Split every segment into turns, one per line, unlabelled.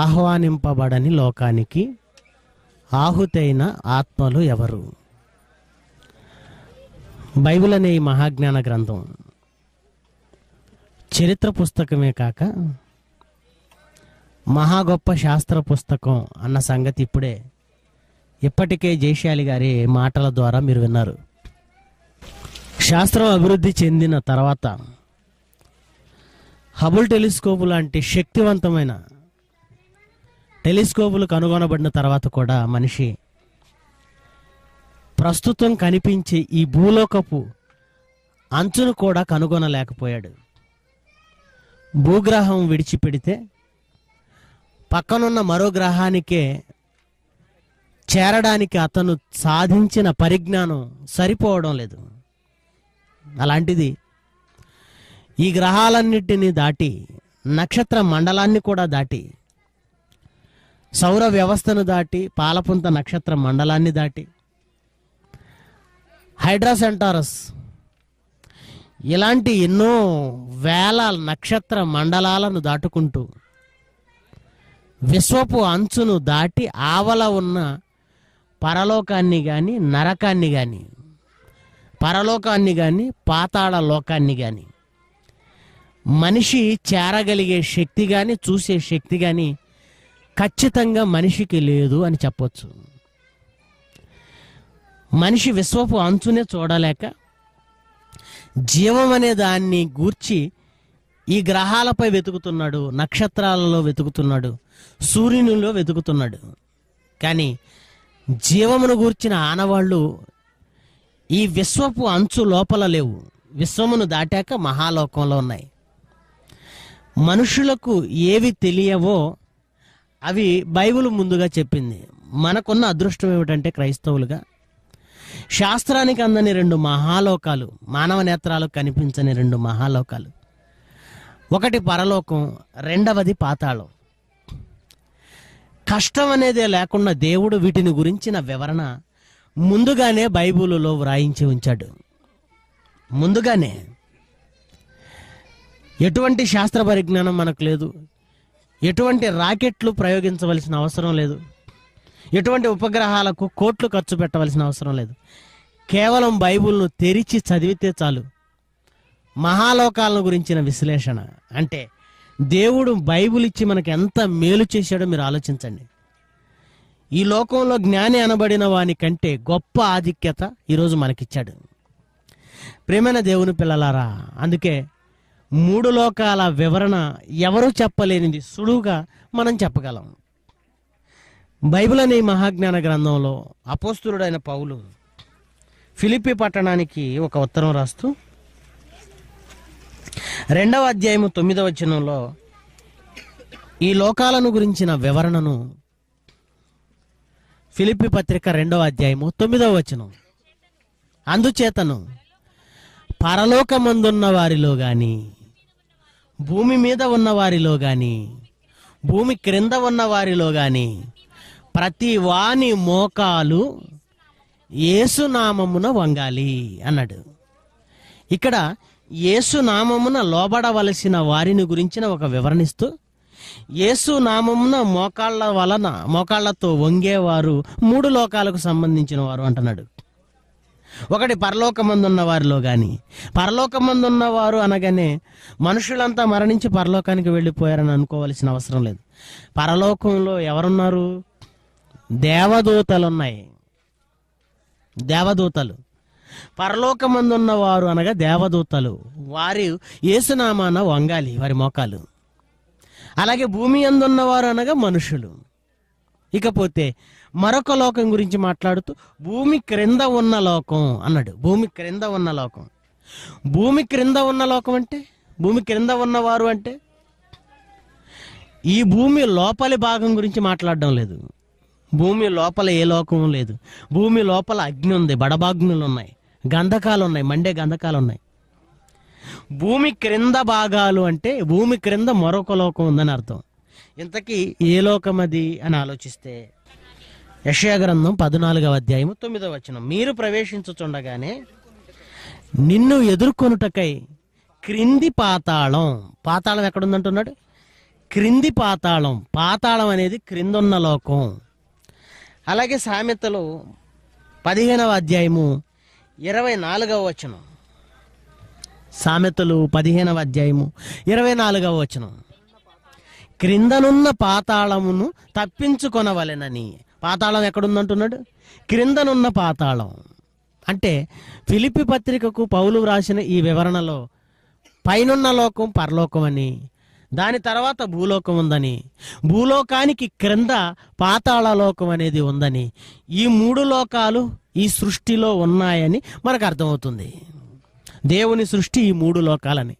ఆహ్వానింపబడని లోకానికి ఆహుతైన ఆత్మలు ఎవరు బైబిల్ అనే ఈ మహాజ్ఞాన గ్రంథం చరిత్ర పుస్తకమే కాక మహా గొప్ప శాస్త్ర పుస్తకం అన్న సంగతి ఇప్పుడే ఇప్పటికే జయశాలి గారి మాటల ద్వారా మీరు విన్నారు శాస్త్రం అభివృద్ధి చెందిన తర్వాత హబుల్ టెలిస్కోప్ లాంటి శక్తివంతమైన టెలిస్కోపులు కనుగొనబడిన తర్వాత కూడా మనిషి ప్రస్తుతం కనిపించే ఈ భూలోకపు అంచును కూడా కనుగొనలేకపోయాడు భూగ్రహం విడిచిపెడితే పక్కనున్న మరో గ్రహానికే చేరడానికి అతను సాధించిన పరిజ్ఞానం సరిపోవడం లేదు అలాంటిది ఈ గ్రహాలన్నిటిని దాటి నక్షత్ర మండలాన్ని కూడా దాటి సౌర వ్యవస్థను దాటి పాలపుంత నక్షత్ర మండలాన్ని దాటి హైడ్రాసెంటారస్ ఇలాంటి ఎన్నో వేల నక్షత్ర మండలాలను దాటుకుంటూ విశ్వపు అంచును దాటి ఆవల ఉన్న పరలోకాన్ని కానీ నరకాన్ని కానీ పరలోకాన్ని కానీ పాతాళ లోకాన్ని కానీ మనిషి చేరగలిగే శక్తి కానీ చూసే శక్తి కానీ ఖచ్చితంగా మనిషికి లేదు అని చెప్పొచ్చు మనిషి విశ్వపు అంచునే చూడలేక జీవం అనే దాన్ని గూర్చి ఈ గ్రహాలపై వెతుకుతున్నాడు నక్షత్రాలలో వెతుకుతున్నాడు సూర్యునిలో వెతుకుతున్నాడు కానీ జీవమును గూర్చిన ఆనవాళ్ళు ఈ విశ్వపు అంచు లోపల లేవు విశ్వమును దాటాక మహాలోకంలో ఉన్నాయి మనుషులకు ఏవి తెలియవో అవి బైబుల్ ముందుగా చెప్పింది మనకున్న అదృష్టం ఏమిటంటే క్రైస్తవులుగా శాస్త్రానికి అందని రెండు మహాలోకాలు మానవ నేత్రాలకు కనిపించని రెండు మహాలోకాలు ఒకటి పరలోకం రెండవది పాతాళం కష్టం అనేదే లేకుండా దేవుడు వీటిని గురించిన వివరణ ముందుగానే బైబిల్లో వ్రాయించి ఉంచాడు ముందుగానే ఎటువంటి శాస్త్ర పరిజ్ఞానం మనకు లేదు ఎటువంటి రాకెట్లు ప్రయోగించవలసిన అవసరం లేదు ఎటువంటి ఉపగ్రహాలకు కోట్లు ఖర్చు పెట్టవలసిన అవసరం లేదు కేవలం బైబుల్ను తెరిచి చదివితే చాలు మహాలోకాలను గురించిన విశ్లేషణ అంటే దేవుడు బైబుల్ ఇచ్చి మనకు ఎంత మేలు చేశాడో మీరు ఆలోచించండి ఈ లోకంలో జ్ఞాని అనబడిన వాని కంటే గొప్ప ఆధిక్యత ఈరోజు మనకిచ్చాడు ప్రేమైన దేవుని పిల్లలారా అందుకే మూడు లోకాల వివరణ ఎవరూ చెప్పలేనిది సులువుగా మనం చెప్పగలం బైబిల్ అనే మహాజ్ఞాన గ్రంథంలో అపోస్తుడైన పౌలు ఫిలిపి పట్టణానికి ఒక ఉత్తరం రాస్తూ రెండవ అధ్యాయము తొమ్మిదవ వచనంలో ఈ లోకాలను గురించిన వివరణను ఫిలిపి పత్రిక రెండవ అధ్యాయము తొమ్మిదవ వచనం అందుచేతను పరలోకమందున్న వారిలో కానీ భూమి మీద ఉన్న వారిలో కానీ భూమి క్రింద ఉన్న వారిలో కానీ ప్రతి వాని మోకాలు ఏసునామమున వంగాలి అన్నాడు ఇక్కడ ఏసునామమున లోబడవలసిన వారిని గురించిన ఒక వివరణిస్తూ ఏసు నామమున మోకాళ్ళ వలన మోకాళ్లతో వంగేవారు మూడు లోకాలకు సంబంధించిన వారు అంటున్నాడు ఒకటి పరలోకమందున్న వారిలో కానీ పరలోకమందున్న వారు అనగానే మనుషులంతా మరణించి పరలోకానికి వెళ్ళిపోయారని అనుకోవాల్సిన అవసరం లేదు పరలోకంలో ఎవరున్నారు దేవదూతలు ఉన్నాయి దేవదూతలు పరలోకమందున్న వారు అనగా దేవదూతలు వారి ఏసునామాన వంగాలి వారి మోకాలు అలాగే భూమి అందున్నవారు అనగా మనుషులు ఇకపోతే మరొక లోకం గురించి మాట్లాడుతూ భూమి క్రింద ఉన్న లోకం అన్నాడు భూమి క్రింద ఉన్న లోకం భూమి క్రింద ఉన్న లోకం అంటే భూమి క్రింద ఉన్నవారు అంటే ఈ భూమి లోపలి భాగం గురించి మాట్లాడడం లేదు భూమి లోపల ఏ లోకం లేదు భూమి లోపల అగ్ని ఉంది బడబాగ్నులు ఉన్నాయి గంధకాలు ఉన్నాయి మండే గంధకాలు ఉన్నాయి భూమి క్రింద భాగాలు అంటే భూమి క్రింద మరొక లోకం ఉందని అర్థం ఇంతకీ ఏ లోకం అది అని ఆలోచిస్తే యశయాగ్రంథం పద్నాలుగవ అధ్యాయము తొమ్మిదవ వచనం మీరు ప్రవేశించుచుండగానే నిన్ను ఎదుర్కొనుటకై క్రింది పాతాళం పాతాళం ఎక్కడుందంటున్నాడు క్రింది పాతాళం పాతాళం అనేది క్రిందున్న లోకం అలాగే సామెతలు పదిహేనవ అధ్యాయము ఇరవై నాలుగవ వచనం సామెతలు పదిహేనవ అధ్యాయము ఇరవై నాలుగవ వచనం క్రిందనున్న పాతాళమును తప్పించుకొనవలెనని పాతాళం ఎక్కడుందంటున్నాడు క్రిందనున్న పాతాళం అంటే ఫిలిపి పత్రికకు పౌలు వ్రాసిన ఈ వివరణలో పైనున్న లోకం పరలోకం అని దాని తర్వాత భూలోకం ఉందని భూలోకానికి క్రింద పాతాళ లోకం అనేది ఉందని ఈ మూడు లోకాలు ఈ సృష్టిలో ఉన్నాయని మనకు అర్థమవుతుంది దేవుని సృష్టి ఈ మూడు లోకాలని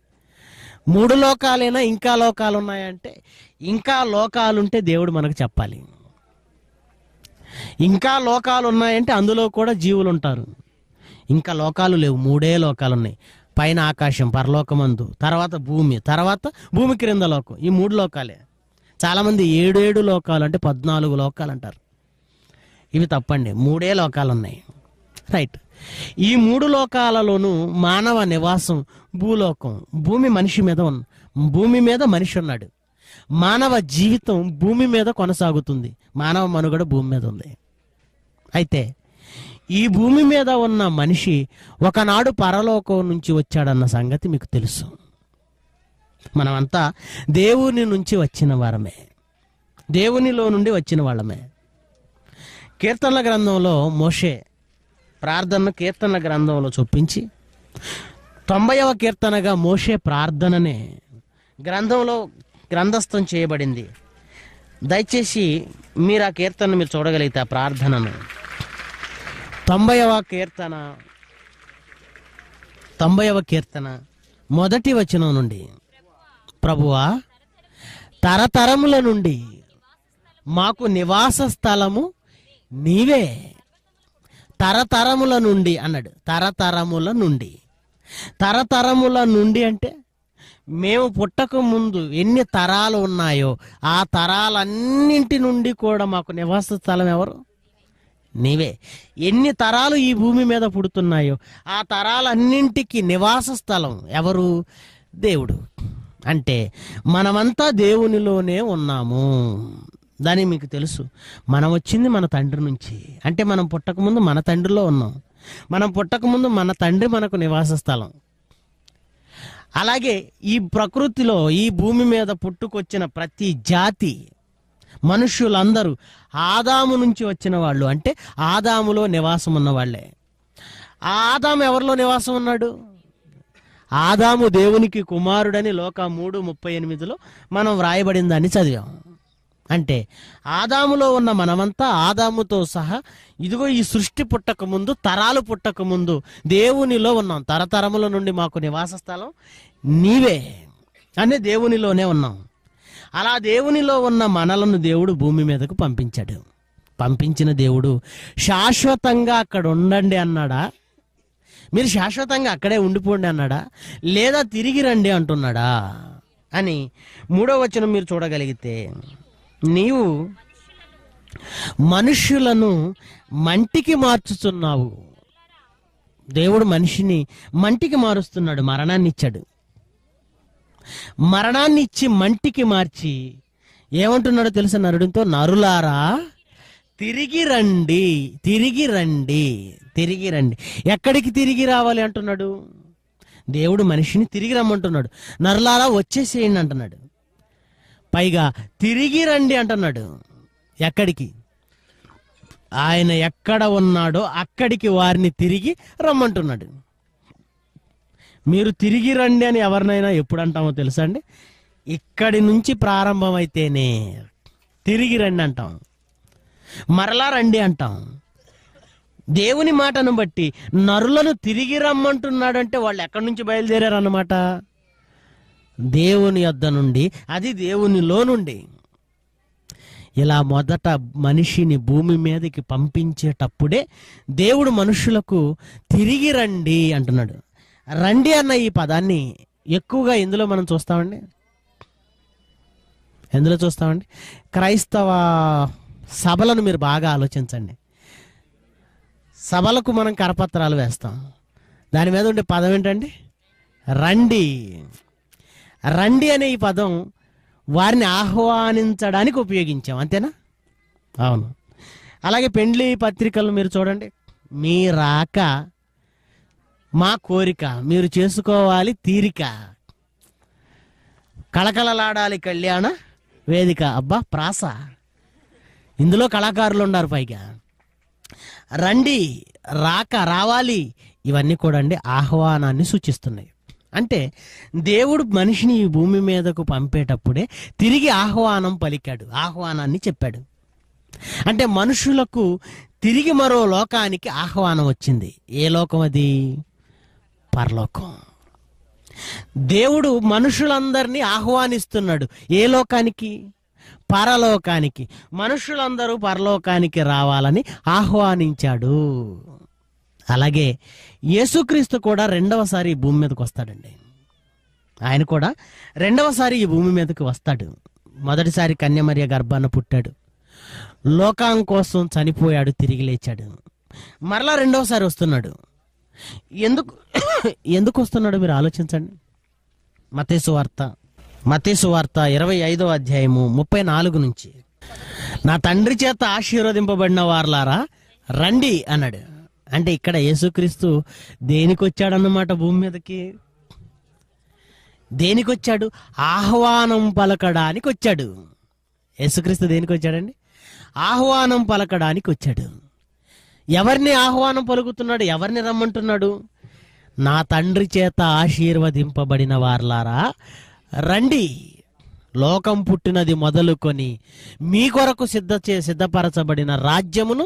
మూడు లోకాలైనా ఇంకా లోకాలు ఉన్నాయంటే ఇంకా లోకాలుంటే దేవుడు మనకు చెప్పాలి ఇంకా లోకాలు ఉన్నాయంటే అందులో కూడా జీవులు ఉంటారు ఇంకా లోకాలు లేవు మూడే లోకాలు ఉన్నాయి పైన ఆకాశం పరలోకమందు తర్వాత భూమి తర్వాత భూమి క్రింద లోకం ఈ మూడు లోకాలే చాలామంది ఏడేడు లోకాలు అంటే పద్నాలుగు లోకాలు అంటారు ఇవి తప్పండి మూడే లోకాలు ఉన్నాయి రైట్ ఈ మూడు లోకాలలోనూ మానవ నివాసం భూలోకం భూమి మనిషి మీద ఉన్న భూమి మీద మనిషి ఉన్నాడు మానవ జీవితం భూమి మీద కొనసాగుతుంది మానవ మనుగడ భూమి మీద ఉంది అయితే ఈ భూమి మీద ఉన్న మనిషి ఒకనాడు పరలోకం నుంచి వచ్చాడన్న సంగతి మీకు తెలుసు మనమంతా దేవుని నుంచి వచ్చిన వారమే దేవునిలో నుండి వచ్చిన వాళ్ళమే కీర్తనల గ్రంథంలో మోషే ప్రార్థనను కీర్తనల గ్రంథంలో చొప్పించి తొంభైవ కీర్తనగా మోషే ప్రార్థననే గ్రంథంలో గ్రంథస్థం చేయబడింది దయచేసి మీరు ఆ కీర్తనను మీరు చూడగలిగితే ఆ ప్రార్థనను తొంభైవ కీర్తన తొంభైవ కీర్తన మొదటి వచనం నుండి ప్రభువా తరతరముల నుండి మాకు నివాస స్థలము నీవే తరతరముల నుండి అన్నాడు తరతరముల నుండి తరతరముల నుండి అంటే మేము పుట్టక ముందు ఎన్ని తరాలు ఉన్నాయో ఆ తరాలన్నింటి నుండి కూడా మాకు నివాస స్థలం ఎవరు నీవే ఎన్ని తరాలు ఈ భూమి మీద పుడుతున్నాయో ఆ తరాలన్నింటికి నివాస స్థలం ఎవరు దేవుడు అంటే మనమంతా దేవునిలోనే ఉన్నాము దాని మీకు తెలుసు మనం వచ్చింది మన తండ్రి నుంచి అంటే మనం పుట్టకముందు మన తండ్రిలో ఉన్నాం మనం పుట్టకముందు మన తండ్రి మనకు నివాస స్థలం అలాగే ఈ ప్రకృతిలో ఈ భూమి మీద పుట్టుకొచ్చిన ప్రతి జాతి మనుష్యులందరూ ఆదాము నుంచి వచ్చిన వాళ్ళు అంటే ఆదాములో నివాసం ఉన్నవాళ్ళే ఆదాము ఎవరిలో నివాసం ఉన్నాడు ఆదాము దేవునికి కుమారుడని లోక మూడు ముప్పై ఎనిమిదిలో మనం వ్రాయబడిందని చదివాం అంటే ఆదాములో ఉన్న మనమంతా ఆదాముతో సహా ఇదిగో ఈ సృష్టి పుట్టక ముందు తరాలు పుట్టకముందు దేవునిలో ఉన్నాం తరతరముల నుండి మాకు నివాస స్థలం నీవే అనే దేవునిలోనే ఉన్నాం అలా దేవునిలో ఉన్న మనలను దేవుడు భూమి మీదకు పంపించాడు పంపించిన దేవుడు శాశ్వతంగా అక్కడ ఉండండి అన్నాడా మీరు శాశ్వతంగా అక్కడే ఉండిపోండి అన్నాడా లేదా తిరిగి రండి అంటున్నాడా అని మూడో వచనం మీరు చూడగలిగితే నీవు మనుషులను మంటికి మార్చుతున్నావు దేవుడు మనిషిని మంటికి మారుస్తున్నాడు మరణాన్ని ఇచ్చాడు మరణాన్ని ఇచ్చి మంటికి మార్చి ఏమంటున్నాడో తెలుసా నరుడితో నరులారా తిరిగి రండి తిరిగి రండి తిరిగి రండి ఎక్కడికి తిరిగి రావాలి అంటున్నాడు దేవుడు మనిషిని తిరిగి రమ్మంటున్నాడు నరులారా వచ్చేసేయండి అంటున్నాడు పైగా తిరిగి రండి అంటున్నాడు ఎక్కడికి ఆయన ఎక్కడ ఉన్నాడో అక్కడికి వారిని తిరిగి రమ్మంటున్నాడు మీరు తిరిగి రండి అని ఎవరినైనా ఎప్పుడు అంటామో తెలుసా అండి ఇక్కడి నుంచి ప్రారంభమైతేనే తిరిగి రండి అంటాం మరలా రండి అంటాం దేవుని మాటను బట్టి నరులను తిరిగి రమ్మంటున్నాడంటే వాళ్ళు ఎక్కడి నుంచి బయలుదేరారు అన్నమాట దేవుని యొద్ద నుండి అది దేవునిలో నుండి ఇలా మొదట మనిషిని భూమి మీదకి పంపించేటప్పుడే దేవుడు మనుషులకు తిరిగి రండి అంటున్నాడు రండి అన్న ఈ పదాన్ని ఎక్కువగా ఇందులో మనం చూస్తామండి ఎందులో చూస్తామండి క్రైస్తవ సభలను మీరు బాగా ఆలోచించండి సభలకు మనం కరపత్రాలు వేస్తాం దాని మీద ఉండే పదం ఏంటండి రండి రండి అనే ఈ పదం వారిని ఆహ్వానించడానికి ఉపయోగించాం అంతేనా అవును అలాగే పెండ్లి పత్రికలు మీరు చూడండి మీ రాక మా కోరిక మీరు చేసుకోవాలి తీరిక కళకళలాడాలి కళ్యాణ వేదిక అబ్బా ప్రాస ఇందులో కళాకారులు ఉన్నారు పైగా రండి రాక రావాలి ఇవన్నీ కూడా అండి ఆహ్వానాన్ని సూచిస్తున్నాయి అంటే దేవుడు మనిషిని ఈ భూమి మీదకు పంపేటప్పుడే తిరిగి ఆహ్వానం పలికాడు ఆహ్వానాన్ని చెప్పాడు అంటే మనుషులకు తిరిగి మరో లోకానికి ఆహ్వానం వచ్చింది ఏ లోకం అది పరలోకం దేవుడు మనుషులందరినీ ఆహ్వానిస్తున్నాడు ఏ లోకానికి పరలోకానికి మనుషులందరూ పరలోకానికి రావాలని ఆహ్వానించాడు అలాగే యేసుక్రీస్తు కూడా రెండవసారి భూమి మీదకి వస్తాడండి ఆయన కూడా రెండవసారి ఈ భూమి మీదకి వస్తాడు మొదటిసారి కన్యమర్య గర్భాన్ని పుట్టాడు లోకాం కోసం చనిపోయాడు తిరిగి లేచాడు మరలా రెండవసారి వస్తున్నాడు ఎందుకు ఎందుకు వస్తున్నాడు మీరు ఆలోచించండి మతేసు వార్త మతేసు వార్త ఇరవై ఐదో అధ్యాయము ముప్పై నాలుగు నుంచి నా తండ్రి చేత ఆశీర్వదింపబడిన వార్లారా రండి అన్నాడు అంటే ఇక్కడ యేసుక్రీస్తు దేనికి వచ్చాడన్నమాట భూమి మీదకి దేనికి వచ్చాడు ఆహ్వానం పలకడానికి వచ్చాడు యేసుక్రీస్తు దేనికి వచ్చాడండి ఆహ్వానం పలకడానికి వచ్చాడు ఎవరిని ఆహ్వానం పలుకుతున్నాడు ఎవరిని రమ్మంటున్నాడు నా తండ్రి చేత ఆశీర్వదింపబడిన వార్లారా రండి లోకం పుట్టినది మొదలుకొని మీ కొరకు సిద్ధ చే సిద్ధపరచబడిన రాజ్యమును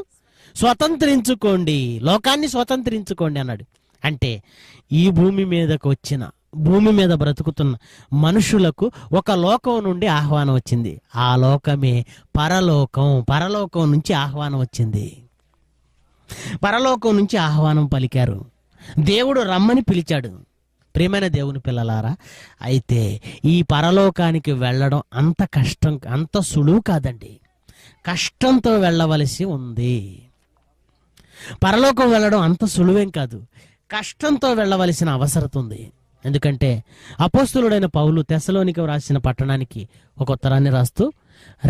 స్వతంత్రించుకోండి లోకాన్ని స్వతంత్రించుకోండి అన్నాడు అంటే ఈ భూమి మీదకు వచ్చిన భూమి మీద బ్రతుకుతున్న మనుషులకు ఒక లోకం నుండి ఆహ్వానం వచ్చింది ఆ లోకమే పరలోకం పరలోకం నుంచి ఆహ్వానం వచ్చింది పరలోకం నుంచి ఆహ్వానం పలికారు దేవుడు రమ్మని పిలిచాడు ప్రేమైన దేవుని పిల్లలారా అయితే ఈ పరలోకానికి వెళ్ళడం అంత కష్టం అంత సులువు కాదండి కష్టంతో వెళ్ళవలసి ఉంది పరలోకం వెళ్ళడం అంత సులువేం కాదు కష్టంతో వెళ్ళవలసిన అవసరం ఉంది ఎందుకంటే అపోస్తులుడైన పౌలు తెసలోనికి రాసిన పట్టణానికి ఒక ఉత్తరాన్ని రాస్తూ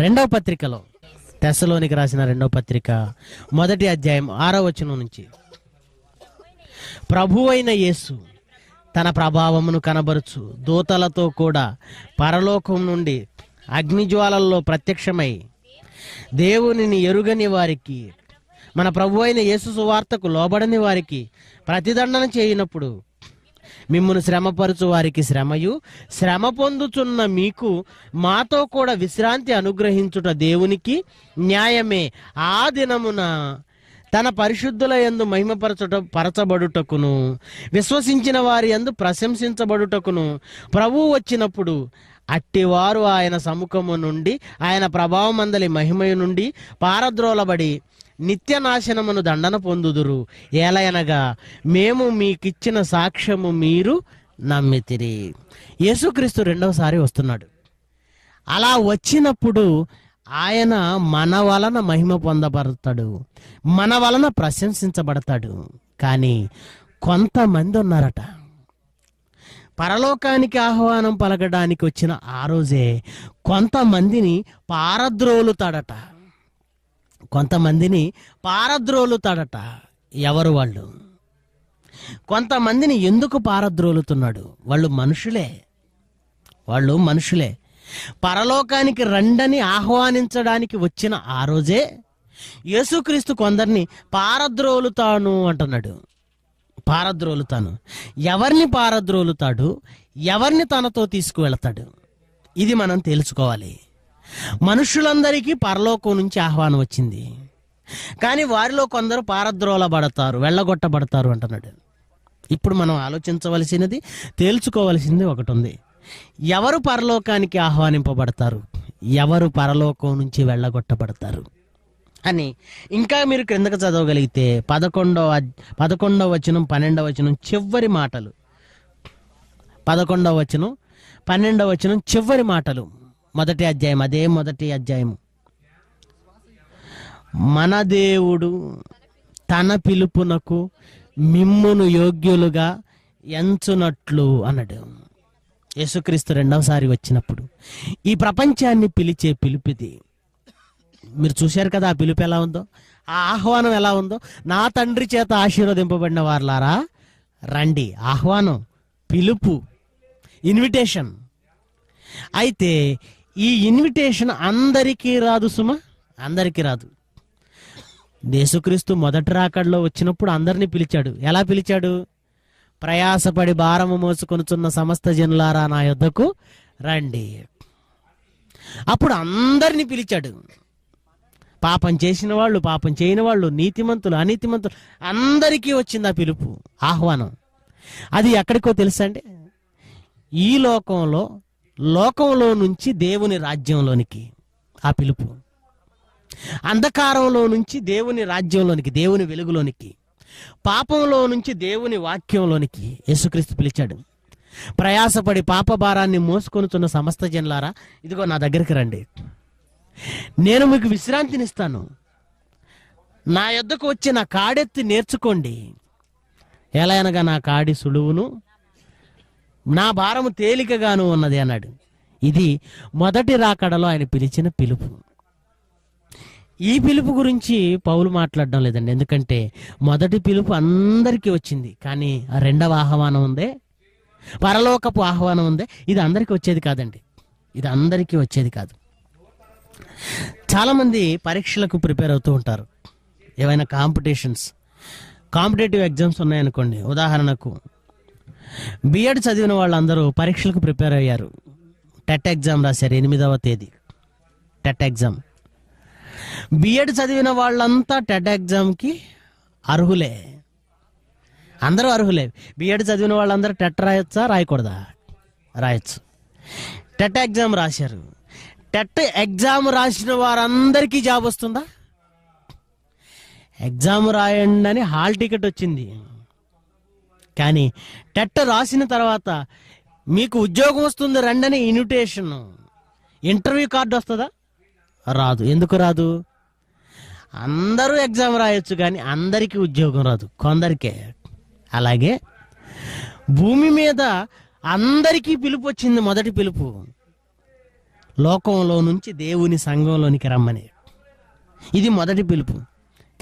రెండవ పత్రికలో తెసలోనికి రాసిన రెండవ పత్రిక మొదటి అధ్యాయం ఆరో వచనం నుంచి ప్రభు అయిన యేసు తన ప్రభావమును కనబరుచు దూతలతో కూడా పరలోకం నుండి అగ్నిజ్వాలల్లో ప్రత్యక్షమై దేవునిని ఎరుగని వారికి మన ప్రభు అయిన యేసు సువార్తకు లోబడని వారికి ప్రతిదండన చేయనప్పుడు మిమ్మల్ని శ్రమపరచు వారికి శ్రమయు శ్రమ పొందుచున్న మీకు మాతో కూడా విశ్రాంతి అనుగ్రహించుట దేవునికి న్యాయమే ఆ దినమున తన పరిశుద్ధుల ఎందు మహిమపరచట పరచబడుటకును విశ్వసించిన వారి ఎందు ప్రశంసించబడుటకును ప్రభువు వచ్చినప్పుడు అట్టివారు ఆయన సముఖము నుండి ఆయన ప్రభావం మహిమయు నుండి పారద్రోలబడి నిత్య నాశనమును దండన పొందుదురు ఏలయనగా మేము మీకిచ్చిన సాక్ష్యము మీరు నమ్మితిరి యేసుక్రీస్తు రెండవసారి వస్తున్నాడు అలా వచ్చినప్పుడు ఆయన మన వలన మహిమ పొందబడతాడు మన వలన ప్రశంసించబడతాడు కానీ కొంతమంది ఉన్నారట పరలోకానికి ఆహ్వానం పలకడానికి వచ్చిన ఆ రోజే కొంతమందిని పారద్రోలుతాడట కొంతమందిని పారద్రోలుతాడట ఎవరు వాళ్ళు కొంతమందిని ఎందుకు పారద్రోలుతున్నాడు వాళ్ళు మనుషులే వాళ్ళు మనుషులే పరలోకానికి రండని ఆహ్వానించడానికి వచ్చిన ఆ రోజే యేసుక్రీస్తు కొందరిని పారద్రోలుతాను అంటున్నాడు పారద్రోలుతాను ఎవరిని పారద్రోలుతాడు ఎవరిని తనతో తీసుకువెళతాడు ఇది మనం తెలుసుకోవాలి మనుషులందరికీ పరలోకం నుంచి ఆహ్వానం వచ్చింది కానీ వారిలో కొందరు పడతారు వెళ్ళగొట్టబడతారు అంటున్నాడు ఇప్పుడు మనం ఆలోచించవలసినది తేల్చుకోవలసింది ఒకటి ఉంది ఎవరు పరలోకానికి ఆహ్వానింపబడతారు ఎవరు పరలోకం నుంచి వెళ్ళగొట్టబడతారు అని ఇంకా మీరు క్రిందకు చదవగలిగితే పదకొండవ పదకొండవ వచనం పన్నెండవ వచనం చివరి మాటలు పదకొండవ వచనం పన్నెండవ వచనం చివరి మాటలు మొదటి అధ్యాయం అదే మొదటి అధ్యాయం మన దేవుడు తన పిలుపునకు మిమ్మును యోగ్యులుగా ఎంచునట్లు అన్నాడు యేసుక్రీస్తు రెండవసారి వచ్చినప్పుడు ఈ ప్రపంచాన్ని పిలిచే పిలుపుది మీరు చూశారు కదా ఆ పిలుపు ఎలా ఉందో ఆ ఆహ్వానం ఎలా ఉందో నా తండ్రి చేత ఆశీర్వదింపబడిన వారులారా రండి ఆహ్వానం పిలుపు ఇన్విటేషన్ అయితే ఈ ఇన్విటేషన్ అందరికీ రాదు సుమ అందరికీ రాదు దేశుక్రీస్తు మొదటి రాకడలో వచ్చినప్పుడు అందరినీ పిలిచాడు ఎలా పిలిచాడు ప్రయాసపడి భారము మోసుకొనుచున్న సమస్త జనులారా నా యొద్దకు రండి అప్పుడు అందరినీ పిలిచాడు పాపం చేసిన వాళ్ళు పాపం చేయని వాళ్ళు నీతిమంతులు అనీతిమంతులు అందరికీ వచ్చింది ఆ పిలుపు ఆహ్వానం అది ఎక్కడికో తెలుసా అండి ఈ లోకంలో లోకంలో నుంచి దేవుని రాజ్యంలోనికి ఆ పిలుపు అంధకారంలో నుంచి దేవుని రాజ్యంలోనికి దేవుని వెలుగులోనికి పాపంలో నుంచి దేవుని వాక్యంలోనికి యేసుక్రీస్తు పిలిచాడు ప్రయాసపడి పాప భారాన్ని మోసుకొనుతున్న సమస్త జన్లారా ఇదిగో నా దగ్గరికి రండి నేను మీకు విశ్రాంతినిస్తాను నా యొద్దకు వచ్చి నా కాడెత్తి నేర్చుకోండి ఎలా అనగా నా కాడి సులువును నా భారము తేలికగాను ఉన్నది అన్నాడు ఇది మొదటి రాకడలో ఆయన పిలిచిన పిలుపు ఈ పిలుపు గురించి పౌలు మాట్లాడడం లేదండి ఎందుకంటే మొదటి పిలుపు అందరికీ వచ్చింది కానీ రెండవ ఆహ్వానం ఉందే పరలోకపు ఆహ్వానం ఉందే ఇది అందరికీ వచ్చేది కాదండి ఇది అందరికీ వచ్చేది కాదు చాలామంది పరీక్షలకు ప్రిపేర్ అవుతూ ఉంటారు ఏవైనా కాంపిటీషన్స్ కాంపిటేటివ్ ఎగ్జామ్స్ ఉన్నాయనుకోండి ఉదాహరణకు బీఎడ్ చదివిన వాళ్ళందరూ పరీక్షలకు ప్రిపేర్ అయ్యారు టెట్ ఎగ్జామ్ రాశారు ఎనిమిదవ తేదీ టెట్ ఎగ్జామ్ బీఎడ్ చదివిన వాళ్ళంతా టెట్ ఎగ్జామ్కి అర్హులే అందరూ అర్హులే బీఎడ్ చదివిన వాళ్ళందరూ టెట్ రాయొచ్చా రాయకూడదా రాయొచ్చు టెట్ ఎగ్జామ్ రాశారు టెట్ ఎగ్జామ్ రాసిన వారందరికీ జాబ్ వస్తుందా ఎగ్జామ్ రాయండి అని హాల్ టికెట్ వచ్చింది కానీ టెట్ట రాసిన తర్వాత మీకు ఉద్యోగం వస్తుంది రండని ఇన్విటేషన్ ఇంటర్వ్యూ కార్డు వస్తుందా రాదు ఎందుకు రాదు అందరూ ఎగ్జామ్ రాయొచ్చు కానీ అందరికీ ఉద్యోగం రాదు కొందరికే అలాగే భూమి మీద అందరికీ పిలుపు వచ్చింది మొదటి పిలుపు లోకంలో నుంచి దేవుని సంఘంలోనికి రమ్మని ఇది మొదటి పిలుపు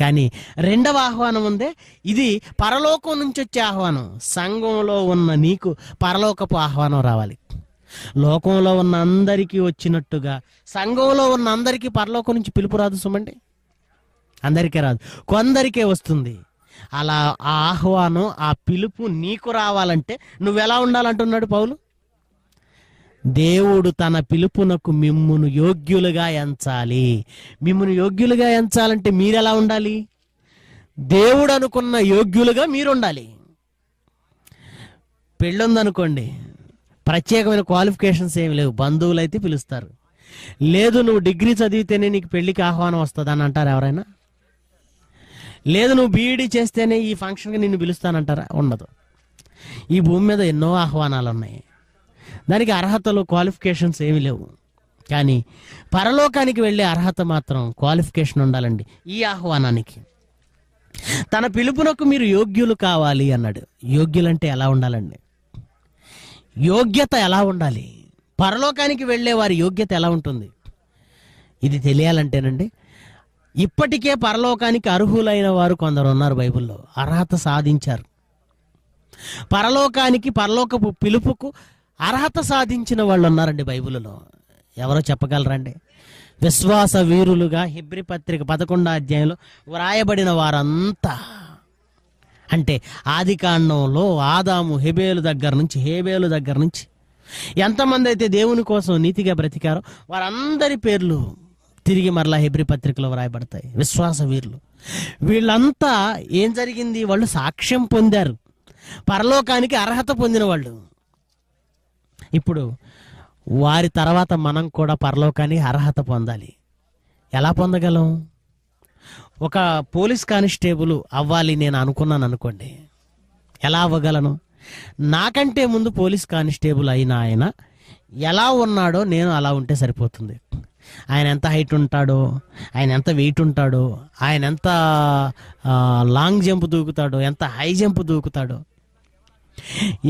కానీ రెండవ ఆహ్వానం ఉందే ఇది పరలోకం నుంచి వచ్చే ఆహ్వానం సంఘంలో ఉన్న నీకు పరలోకపు ఆహ్వానం రావాలి లోకంలో ఉన్న అందరికీ వచ్చినట్టుగా సంఘంలో ఉన్న అందరికీ పరలోకం నుంచి పిలుపు రాదు సుమండి అందరికీ రాదు కొందరికే వస్తుంది అలా ఆ ఆహ్వానం ఆ పిలుపు నీకు రావాలంటే నువ్వెలా ఉండాలంటున్నాడు పౌలు దేవుడు తన పిలుపునకు మిమ్మును యోగ్యులుగా ఎంచాలి మిమ్మును యోగ్యులుగా ఎంచాలంటే మీరెలా ఉండాలి దేవుడు అనుకున్న యోగ్యులుగా మీరు ఉండాలి పెళ్ళుందనుకోండి ప్రత్యేకమైన క్వాలిఫికేషన్స్ ఏమి లేవు బంధువులు అయితే పిలుస్తారు లేదు నువ్వు డిగ్రీ చదివితేనే నీకు పెళ్ళికి ఆహ్వానం వస్తుంది అని అంటారు ఎవరైనా లేదు నువ్వు బీఈడి చేస్తేనే ఈ ఫంక్షన్కి నిన్ను పిలుస్తానంటారా ఉండదు ఈ భూమి మీద ఎన్నో ఆహ్వానాలు ఉన్నాయి దానికి అర్హతలు క్వాలిఫికేషన్స్ ఏమి లేవు కానీ పరలోకానికి వెళ్ళే అర్హత మాత్రం క్వాలిఫికేషన్ ఉండాలండి ఈ ఆహ్వానానికి తన పిలుపునకు మీరు యోగ్యులు కావాలి అన్నాడు యోగ్యులంటే ఎలా ఉండాలండి యోగ్యత ఎలా ఉండాలి పరలోకానికి వెళ్ళే వారి యోగ్యత ఎలా ఉంటుంది ఇది తెలియాలంటేనండి ఇప్పటికే పరలోకానికి అర్హులైన వారు కొందరు ఉన్నారు బైబిల్లో అర్హత సాధించారు పరలోకానికి పరలోకపు పిలుపుకు అర్హత సాధించిన వాళ్ళు ఉన్నారండి బైబిల్లో ఎవరో చెప్పగలరండి విశ్వాస వీరులుగా హిబ్రి పత్రిక పదకొండో అధ్యాయంలో వ్రాయబడిన వారంతా అంటే ఆది కాండంలో ఆదాము హెబేలు దగ్గర నుంచి హేబేలు దగ్గర నుంచి ఎంతమంది అయితే దేవుని కోసం నీతిగా బ్రతికారో వారందరి పేర్లు తిరిగి మరలా హెబ్రి పత్రికలో వ్రాయబడతాయి విశ్వాస వీరులు వీళ్ళంతా ఏం జరిగింది వాళ్ళు సాక్ష్యం పొందారు పరలోకానికి అర్హత పొందిన వాళ్ళు ఇప్పుడు వారి తర్వాత మనం కూడా పరలోకానికి అర్హత పొందాలి ఎలా పొందగలం ఒక పోలీస్ కానిస్టేబుల్ అవ్వాలి నేను అనుకున్నాను అనుకోండి ఎలా అవ్వగలను నాకంటే ముందు పోలీస్ కానిస్టేబుల్ అయిన ఆయన ఎలా ఉన్నాడో నేను అలా ఉంటే సరిపోతుంది ఆయన ఎంత హైట్ ఉంటాడో ఆయన ఎంత వెయిట్ ఉంటాడో ఆయన ఎంత లాంగ్ జంప్ దూకుతాడో ఎంత హై జంప్ దూకుతాడో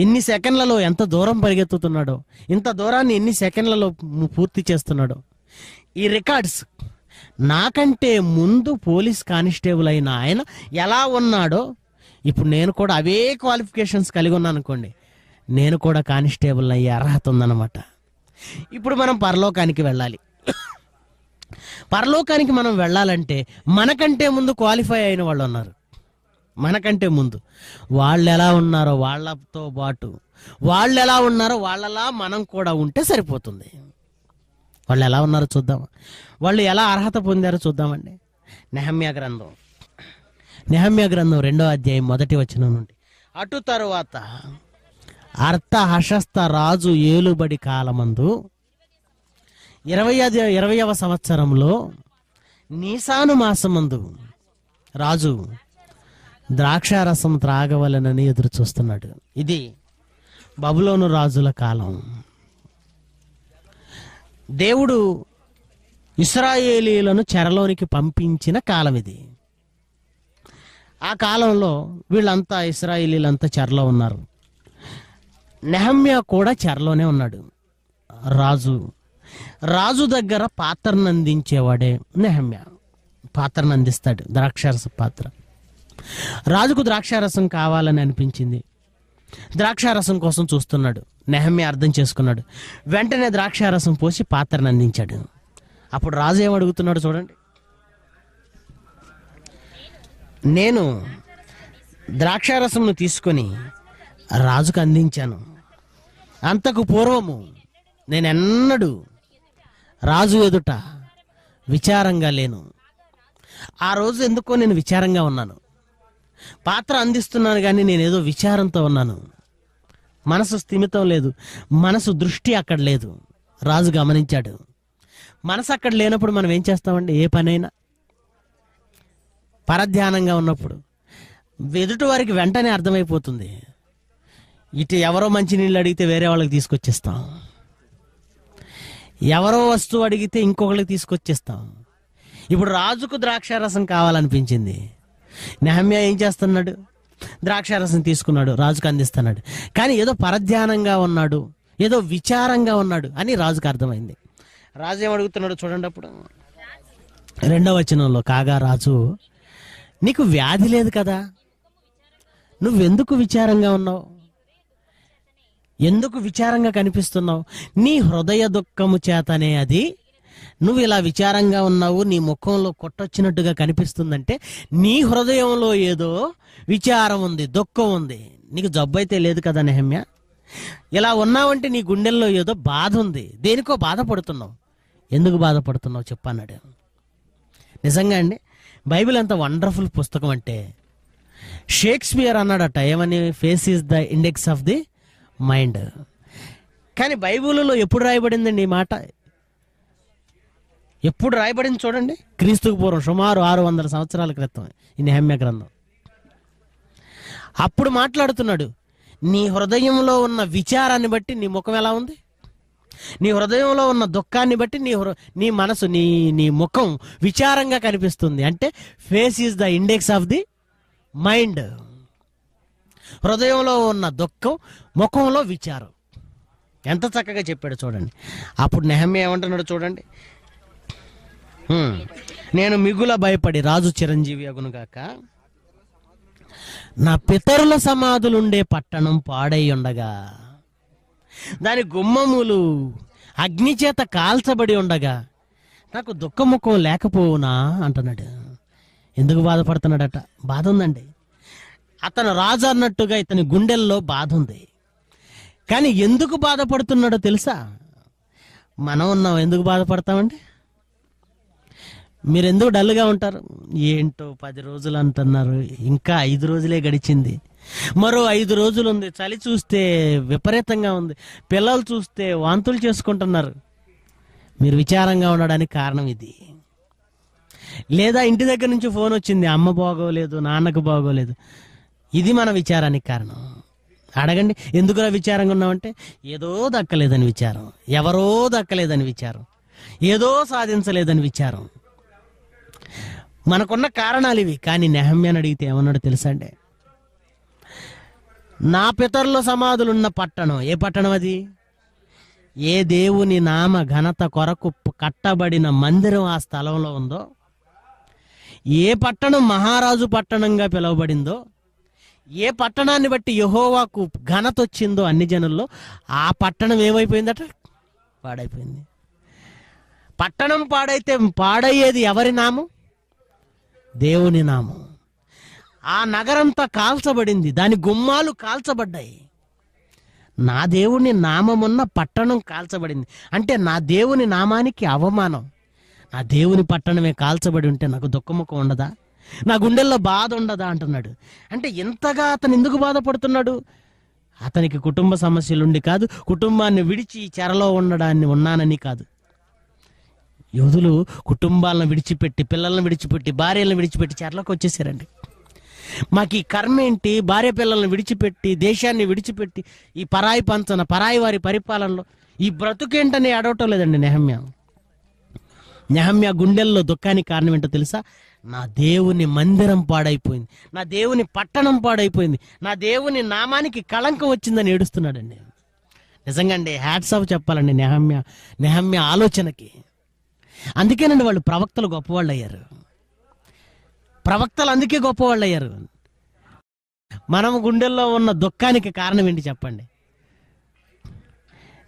ఎన్ని సెకండ్లలో ఎంత దూరం పరిగెత్తుతున్నాడో ఇంత దూరాన్ని ఎన్ని సెకండ్లలో పూర్తి చేస్తున్నాడో ఈ రికార్డ్స్ నాకంటే ముందు పోలీస్ కానిస్టేబుల్ అయిన ఆయన ఎలా ఉన్నాడో ఇప్పుడు నేను కూడా అవే క్వాలిఫికేషన్స్ కలిగి ఉన్నాను అనుకోండి నేను కూడా కానిస్టేబుల్ అయ్యే అర్హత ఉందన్నమాట ఇప్పుడు మనం పరలోకానికి వెళ్ళాలి పరలోకానికి మనం వెళ్ళాలంటే మనకంటే ముందు క్వాలిఫై అయిన వాళ్ళు ఉన్నారు మనకంటే ముందు వాళ్ళు ఎలా ఉన్నారో వాళ్ళతో పాటు వాళ్ళు ఎలా ఉన్నారో వాళ్ళలా మనం కూడా ఉంటే సరిపోతుంది వాళ్ళు ఎలా ఉన్నారో చూద్దాం వాళ్ళు ఎలా అర్హత పొందారో చూద్దామండి నెహమ్య గ్రంథం నెహమ్య గ్రంథం రెండో అధ్యాయం మొదటి వచ్చిన నుండి అటు తరువాత అర్థ హశస్త రాజు ఏలుబడి కాలమందు ఇరవై ఇరవయవ సంవత్సరంలో నీసాను మాసమందు రాజు ద్రాక్షారసం త్రాగవలనని ఎదురు చూస్తున్నాడు ఇది బబులోను రాజుల కాలం దేవుడు ఇస్రాయేలీలను చెరలోనికి పంపించిన కాలం ఇది ఆ కాలంలో వీళ్ళంతా ఇస్రాయేలీలంతా చెరలో ఉన్నారు నెహమ్య కూడా చెరలోనే ఉన్నాడు రాజు రాజు దగ్గర పాత్రను అందించేవాడే నెహమ్య పాత్రను అందిస్తాడు ద్రాక్షారస పాత్ర రాజుకు ద్రాక్షారసం కావాలని అనిపించింది ద్రాక్షారసం కోసం చూస్తున్నాడు నెహమ్మి అర్థం చేసుకున్నాడు వెంటనే ద్రాక్షారసం పోసి పాత్రను అందించాడు అప్పుడు రాజు ఏమడుగుతున్నాడు చూడండి నేను ద్రాక్షారసంను తీసుకొని రాజుకు అందించాను అంతకు పూర్వము నేను ఎన్నడూ రాజు ఎదుట విచారంగా లేను ఆ రోజు ఎందుకో నేను విచారంగా ఉన్నాను పాత్ర అందిస్తున్నాను కానీ నేనేదో విచారంతో ఉన్నాను మనసు స్థిమితం లేదు మనసు దృష్టి అక్కడ లేదు రాజు గమనించాడు మనసు అక్కడ లేనప్పుడు మనం ఏం చేస్తామండి ఏ పనైనా పరధ్యానంగా ఉన్నప్పుడు ఎదుటి వారికి వెంటనే అర్థమైపోతుంది ఇటు ఎవరో మంచినీళ్ళు అడిగితే వేరే వాళ్ళకి తీసుకొచ్చేస్తాం ఎవరో వస్తువు అడిగితే ఇంకొకరికి తీసుకొచ్చేస్తాం ఇప్పుడు రాజుకు ద్రాక్షారసం కావాలనిపించింది నెహమ్యా ఏం చేస్తున్నాడు ద్రాక్షారసం తీసుకున్నాడు రాజుకు అందిస్తున్నాడు కానీ ఏదో పరధ్యానంగా ఉన్నాడు ఏదో విచారంగా ఉన్నాడు అని రాజుకు అర్థమైంది రాజు ఏమడుగుతున్నాడు చూడండి అప్పుడు రెండవ వచనంలో కాగా రాజు నీకు వ్యాధి లేదు కదా నువ్వెందుకు విచారంగా ఉన్నావు ఎందుకు విచారంగా కనిపిస్తున్నావు నీ హృదయ దుఃఖము చేతనే అది నువ్వు ఇలా విచారంగా ఉన్నావు నీ ముఖంలో కొట్టొచ్చినట్టుగా కనిపిస్తుందంటే నీ హృదయంలో ఏదో విచారం ఉంది దుఃఖం ఉంది నీకు జబ్బు అయితే లేదు కదా నెహమ్య ఇలా ఉన్నావంటే నీ గుండెల్లో ఏదో బాధ ఉంది దేనికో బాధపడుతున్నావు ఎందుకు బాధపడుతున్నావు చెప్పన్నాడు నిజంగా అండి బైబిల్ ఎంత వండర్ఫుల్ పుస్తకం అంటే షేక్స్పియర్ అన్నాడట ఏమని face is the index of the mind కానీ బైబిల్లో ఎప్పుడు రాయబడిందండి ఈ మాట ఎప్పుడు రాయబడింది చూడండి క్రీస్తుకు పూర్వం సుమారు ఆరు వందల సంవత్సరాల క్రితం ఈ నెహమ్య గ్రంథం అప్పుడు మాట్లాడుతున్నాడు నీ హృదయంలో ఉన్న విచారాన్ని బట్టి నీ ముఖం ఎలా ఉంది నీ హృదయంలో ఉన్న దుఃఖాన్ని బట్టి నీ నీ మనసు నీ నీ ముఖం విచారంగా కనిపిస్తుంది అంటే face is the index of the mind హృదయంలో ఉన్న దుఃఖం ముఖంలో విచారం ఎంత చక్కగా చెప్పాడు చూడండి అప్పుడు నెహమ్య ఏమంటున్నాడు చూడండి నేను మిగుల భయపడి రాజు చిరంజీవి అగునుగాక నా పితరుల సమాధులుండే పట్టణం పాడై ఉండగా దాని గుమ్మములు అగ్నిచేత కాల్చబడి ఉండగా నాకు దుఃఖముఖం లేకపోవునా అంటున్నాడు ఎందుకు బాధపడుతున్నాడట బాధ ఉందండి అతను రాజు అన్నట్టుగా ఇతని గుండెల్లో బాధ ఉంది కానీ ఎందుకు బాధపడుతున్నాడో తెలుసా మనం ఉన్నాం ఎందుకు బాధపడతామండి మీరు ఎందుకు డల్గా ఉంటారు ఏంటో పది రోజులు అంటున్నారు ఇంకా ఐదు రోజులే గడిచింది మరో ఐదు రోజులు ఉంది చలి చూస్తే విపరీతంగా ఉంది పిల్లలు చూస్తే వాంతులు చేసుకుంటున్నారు మీరు విచారంగా ఉండడానికి కారణం ఇది లేదా ఇంటి దగ్గర నుంచి ఫోన్ వచ్చింది అమ్మ బాగోలేదు నాన్నకు బాగోలేదు ఇది మన విచారానికి కారణం అడగండి ఎందుకురా విచారంగా ఉన్నామంటే ఏదో దక్కలేదని విచారం ఎవరో దక్కలేదని విచారం ఏదో సాధించలేదని విచారం మనకున్న కారణాలు ఇవి కానీ నెహమ్యాన్ అడిగితే ఏమన్నాడు తెలుసా అండి నా పితరుల సమాధులున్న పట్టణం ఏ పట్టణం అది ఏ దేవుని నామ ఘనత కొరకు కట్టబడిన మందిరం ఆ స్థలంలో ఉందో ఏ పట్టణం మహారాజు పట్టణంగా పిలువబడిందో ఏ పట్టణాన్ని బట్టి యహోవాకు ఘనత వచ్చిందో అన్ని జనుల్లో ఆ పట్టణం ఏమైపోయిందట పాడైపోయింది పట్టణం పాడైతే పాడయ్యేది ఎవరి నామం దేవుని నామం ఆ నగరంతా కాల్చబడింది దాని గుమ్మాలు కాల్చబడ్డాయి నా దేవుని నామమున్న పట్టణం కాల్చబడింది అంటే నా దేవుని నామానికి అవమానం నా దేవుని పట్టణమే కాల్చబడి ఉంటే నాకు దుఃఖముఖం ఉండదా నా గుండెల్లో బాధ ఉండదా అంటున్నాడు అంటే ఇంతగా అతను ఎందుకు బాధపడుతున్నాడు అతనికి కుటుంబ సమస్యలుండి కాదు కుటుంబాన్ని విడిచి చెరలో ఉండడాన్ని ఉన్నానని కాదు యోధులు కుటుంబాలను విడిచిపెట్టి పిల్లలను విడిచిపెట్టి భార్యలను విడిచిపెట్టి చర్లకు వచ్చేసారండి మాకు ఈ కర్మ ఏంటి భార్య పిల్లలను విడిచిపెట్టి దేశాన్ని విడిచిపెట్టి ఈ పరాయి పంచన పరాయి వారి పరిపాలనలో ఈ బ్రతుకేంటని అడవటం లేదండి నెహమ్య నెహమ్య గుండెల్లో దుఃఖానికి కారణం ఏంటో తెలుసా నా దేవుని మందిరం పాడైపోయింది నా దేవుని పట్టణం పాడైపోయింది నా దేవుని నామానికి కళంకం వచ్చిందని ఏడుస్తున్నాడండి నిజంగా అండి హ్యాట్సాప్ చెప్పాలండి నెహమ్య నెహమ్య ఆలోచనకి అందుకేనండి వాళ్ళు ప్రవక్తలు గొప్పవాళ్ళు అయ్యారు ప్రవక్తలు అందుకే గొప్పవాళ్ళు అయ్యారు మనం గుండెల్లో ఉన్న దుఃఖానికి కారణం ఏంటి చెప్పండి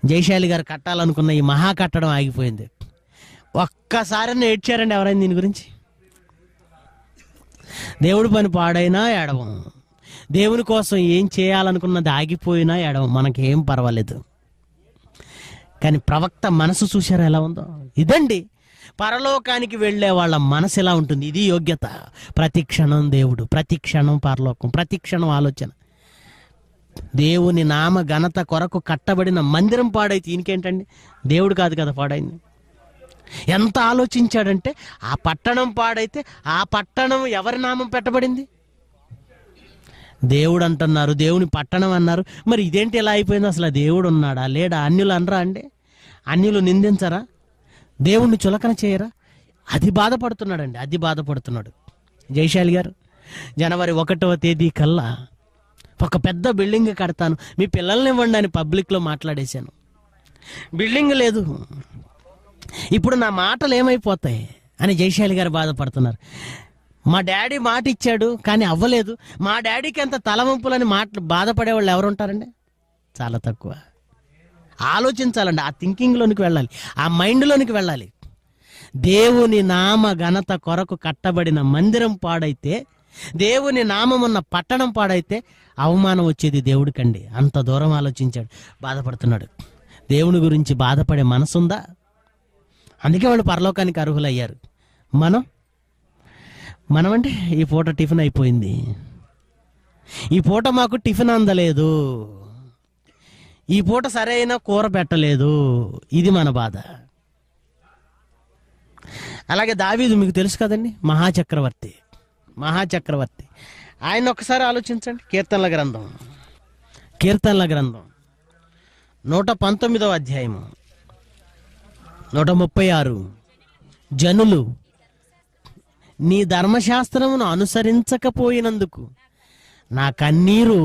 జయశాలి గారు కట్టాలనుకున్న ఈ మహా కట్టడం ఆగిపోయింది ఒక్కసారి ఏడ్చారండి ఎవరైనా దీని గురించి దేవుడి పని పాడైనా ఎడవం దేవుని కోసం ఏం చేయాలనుకున్నది ఆగిపోయినా ఎడవం మనకేం పర్వాలేదు కానీ ప్రవక్త మనసు చూశారా ఎలా ఉందో ఇదండి పరలోకానికి వెళ్ళే వాళ్ళ మనసు ఎలా ఉంటుంది ఇది యోగ్యత ప్రతి క్షణం దేవుడు ప్రతి క్షణం పరలోకం ప్రతి క్షణం ఆలోచన దేవుని నామ ఘనత కొరకు కట్టబడిన మందిరం పాడైతే ఈయనకేంటండి దేవుడు కాదు కదా పాడైంది ఎంత ఆలోచించాడంటే ఆ పట్టణం పాడైతే ఆ పట్టణం ఎవరి నామం పెట్టబడింది దేవుడు అంటున్నారు దేవుని పట్టణం అన్నారు మరి ఇదేంటి ఇలా అయిపోయింది అసలు దేవుడు ఉన్నాడా లేడా అన్యులు అనరా అండి అన్యులు నిందించరా దేవుణ్ణి చులకన చేయరా అది బాధపడుతున్నాడండి అది బాధపడుతున్నాడు జైశాలి గారు జనవరి ఒకటవ తేదీ కల్లా ఒక పెద్ద బిల్డింగ్ కడతాను మీ పిల్లల్ని ఇవ్వండి అని పబ్లిక్లో మాట్లాడేశాను బిల్డింగ్ లేదు ఇప్పుడు నా మాటలు ఏమైపోతాయి అని జైశాలి గారు బాధపడుతున్నారు మా డాడీ మాట ఇచ్చాడు కానీ అవ్వలేదు మా డాడీకి ఎంత తలవంపులని మాట బాధపడే వాళ్ళు ఎవరుంటారండి చాలా తక్కువ ఆలోచించాలండి ఆ థింకింగ్లోనికి వెళ్ళాలి ఆ మైండ్లోనికి వెళ్ళాలి దేవుని నామ ఘనత కొరకు కట్టబడిన మందిరం పాడైతే దేవుని నామమున్న పట్టణం పాడైతే అవమానం వచ్చేది దేవుడికండి అంత దూరం ఆలోచించాడు బాధపడుతున్నాడు దేవుని గురించి బాధపడే మనసుందా అందుకే వాళ్ళు పరలోకానికి అర్హులయ్యారు మనం మనమంటే ఈ పూట టిఫిన్ అయిపోయింది ఈ పూట మాకు టిఫిన్ అందలేదు ఈ పూట సరైన కూర పెట్టలేదు ఇది మన బాధ అలాగే దావీదు మీకు తెలుసు కదండి మహాచక్రవర్తి మహాచక్రవర్తి ఆయన ఒకసారి ఆలోచించండి కీర్తనల గ్రంథం కీర్తనల గ్రంథం నూట పంతొమ్మిదవ అధ్యాయము నూట ముప్పై ఆరు జనులు నీ ధర్మశాస్త్రమును అనుసరించకపోయినందుకు నా కన్నీరు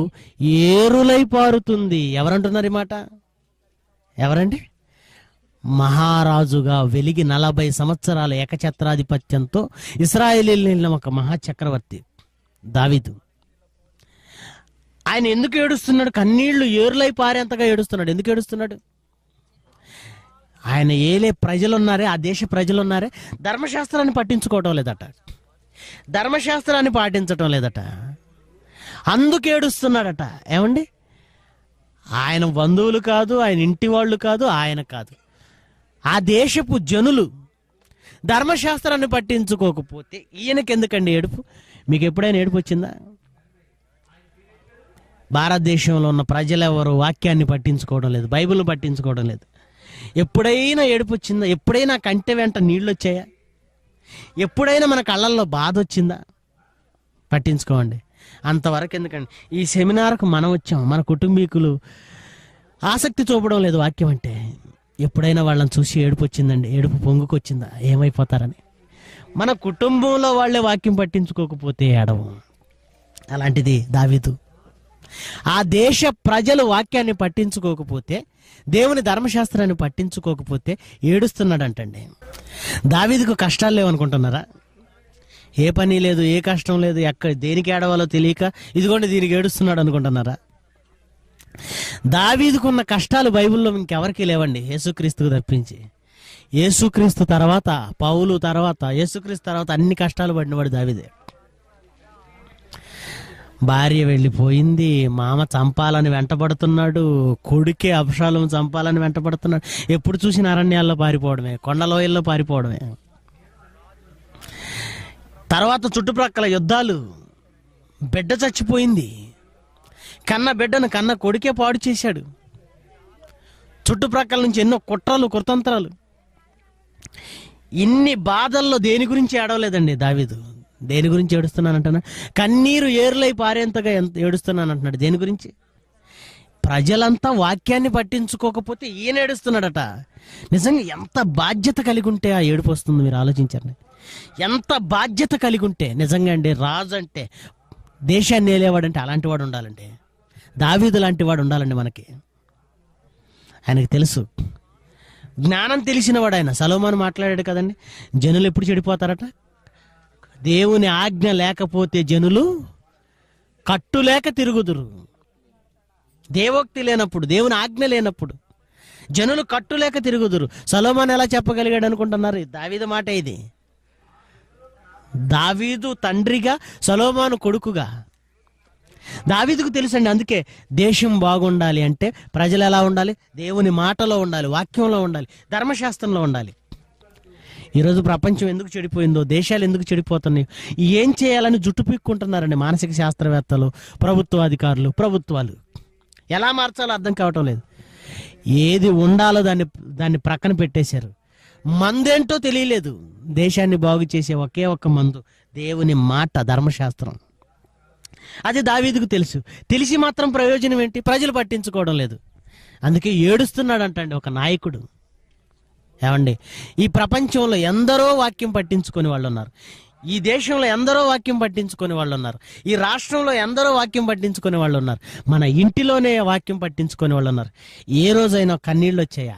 ఏరులై పారుతుంది ఎవరంటున్నారు ఈ మాట ఎవరండి మహారాజుగా వెలిగి నలభై సంవత్సరాల ఏకఛత్రాధిపత్యంతో ఇస్రాయేలీల ఒక మహాచక్రవర్తి దావిదు ఆయన ఎందుకు ఏడుస్తున్నాడు కన్నీళ్లు ఏరులై పారేంతగా ఏడుస్తున్నాడు ఎందుకు ఏడుస్తున్నాడు ఆయన ఏలే ప్రజలున్నారే ఆ దేశ ప్రజలున్నారే ధర్మశాస్త్రాన్ని పట్టించుకోవటం లేదట ధర్మశాస్త్రాన్ని పాటించటం లేదట అందుకు ఏడుస్తున్నాడట ఏమండి ఆయన బంధువులు కాదు ఆయన ఇంటి వాళ్ళు కాదు ఆయన కాదు ఆ దేశపు జనులు ధర్మశాస్త్రాన్ని పట్టించుకోకపోతే ఈయనకి ఎందుకండి ఏడుపు మీకు ఎప్పుడైనా ఏడుపు వచ్చిందా భారతదేశంలో ఉన్న ప్రజలెవరు వాక్యాన్ని పట్టించుకోవడం లేదు బైబిల్ పట్టించుకోవడం లేదు ఎప్పుడైనా ఏడుపు వచ్చిందా ఎప్పుడైనా కంటి వెంట నీళ్ళు వచ్చాయా ఎప్పుడైనా మన కళ్ళల్లో బాధ వచ్చిందా పట్టించుకోండి అంతవరకు ఎందుకండి ఈ సెమినార్కు మనం వచ్చాం మన కుటుంబీకులు ఆసక్తి చూపడం లేదు వాక్యం అంటే ఎప్పుడైనా వాళ్ళని చూసి ఏడుపు వచ్చిందండి ఏడుపు పొంగుకొచ్చిందా ఏమైపోతారని మన కుటుంబంలో వాళ్ళే వాక్యం పట్టించుకోకపోతే ఏడవం అలాంటిది దావీదు ఆ దేశ ప్రజలు వాక్యాన్ని పట్టించుకోకపోతే దేవుని ధర్మశాస్త్రాన్ని పట్టించుకోకపోతే ఏడుస్తున్నాడంటండి దావీదుకు కష్టాలు లేవనుకుంటున్నారా ఏ పని లేదు ఏ కష్టం లేదు ఎక్కడ దేనికి ఏడవాలో తెలియక ఇదిగోండి దీనికి ఏడుస్తున్నాడు అనుకుంటున్నారా దావీదుకున్న కష్టాలు బైబిల్లో ఇంకెవరికి లేవండి యేసుక్రీస్తుకు తప్పించి యేసుక్రీస్తు తర్వాత పౌలు తర్వాత యేసుక్రీస్తు తర్వాత అన్ని కష్టాలు పడినవాడు దావిదే భార్య వెళ్ళిపోయింది మామ చంపాలని వెంటబడుతున్నాడు కొడుకే అపశాలం చంపాలని వెంటబడుతున్నాడు ఎప్పుడు చూసిన అరణ్యాల్లో పారిపోవడమే కొండలోయల్లో పారిపోవడమే తర్వాత చుట్టుప్రక్కల యుద్ధాలు బిడ్డ చచ్చిపోయింది కన్న బిడ్డను కన్న కొడుకే పాడు చేశాడు చుట్టుప్రక్కల నుంచి ఎన్నో కుట్రలు కుతంత్రాలు ఇన్ని బాధల్లో దేని గురించి ఏడవలేదండి దావీదు దేని గురించి ఏడుస్తున్నానంటున్నా కన్నీరు ఏరులై పారేంతగా ఎంత ఏడుస్తున్నానంటున్నాడు దేని గురించి ప్రజలంతా వాక్యాన్ని పట్టించుకోకపోతే ఈయన ఏడుస్తున్నాడట నిజంగా ఎంత బాధ్యత కలిగి ఉంటే ఆ ఏడుపు వస్తుంది మీరు ఆలోచించండి ఎంత బాధ్యత కలిగి ఉంటే నిజంగా అండి రాజు అంటే దేశాన్ని ఏలేవాడంటే అలాంటి వాడు ఉండాలండి దావీదు లాంటి వాడు ఉండాలండి మనకి ఆయనకు తెలుసు జ్ఞానం తెలిసినవాడు ఆయన సలోమాన్ మాట్లాడాడు కదండి జనులు ఎప్పుడు చెడిపోతారట దేవుని ఆజ్ఞ లేకపోతే జనులు కట్టు లేక తిరుగుదురు దేవోక్తి లేనప్పుడు దేవుని ఆజ్ఞ లేనప్పుడు జనులు కట్టులేక తిరుగుదురు సలోమాన్ ఎలా చెప్పగలిగాడు అనుకుంటున్నారు దావీద మాట ఇది దావీదు తండ్రిగా సలోమాను కొడుకుగా దావీదుకు అండి అందుకే దేశం బాగుండాలి అంటే ప్రజలు ఎలా ఉండాలి దేవుని మాటలో ఉండాలి వాక్యంలో ఉండాలి ధర్మశాస్త్రంలో ఉండాలి ఈరోజు ప్రపంచం ఎందుకు చెడిపోయిందో దేశాలు ఎందుకు చెడిపోతున్నాయో ఏం చేయాలని జుట్టు పీక్కుంటున్నారండి మానసిక శాస్త్రవేత్తలు ప్రభుత్వ అధికారులు ప్రభుత్వాలు ఎలా మార్చాలో అర్థం కావటం లేదు ఏది ఉండాలో దాన్ని దాన్ని ప్రక్కన పెట్టేశారు మందేంటో తెలియలేదు దేశాన్ని బాగు చేసే ఒకే ఒక్క మందు దేవుని మాట ధర్మశాస్త్రం అది దావీదుకు తెలుసు తెలిసి మాత్రం ప్రయోజనం ఏంటి ప్రజలు పట్టించుకోవడం లేదు అందుకే ఏడుస్తున్నాడు అంటండి ఒక నాయకుడు ఏమండి ఈ ప్రపంచంలో ఎందరో వాక్యం పట్టించుకొని వాళ్ళు ఉన్నారు ఈ దేశంలో ఎందరో వాక్యం పట్టించుకునే వాళ్ళు ఉన్నారు ఈ రాష్ట్రంలో ఎందరో వాక్యం పట్టించుకునే వాళ్ళు ఉన్నారు మన ఇంటిలోనే వాక్యం పట్టించుకునే వాళ్ళు ఉన్నారు ఏ రోజైనా కన్నీళ్ళు వచ్చాయా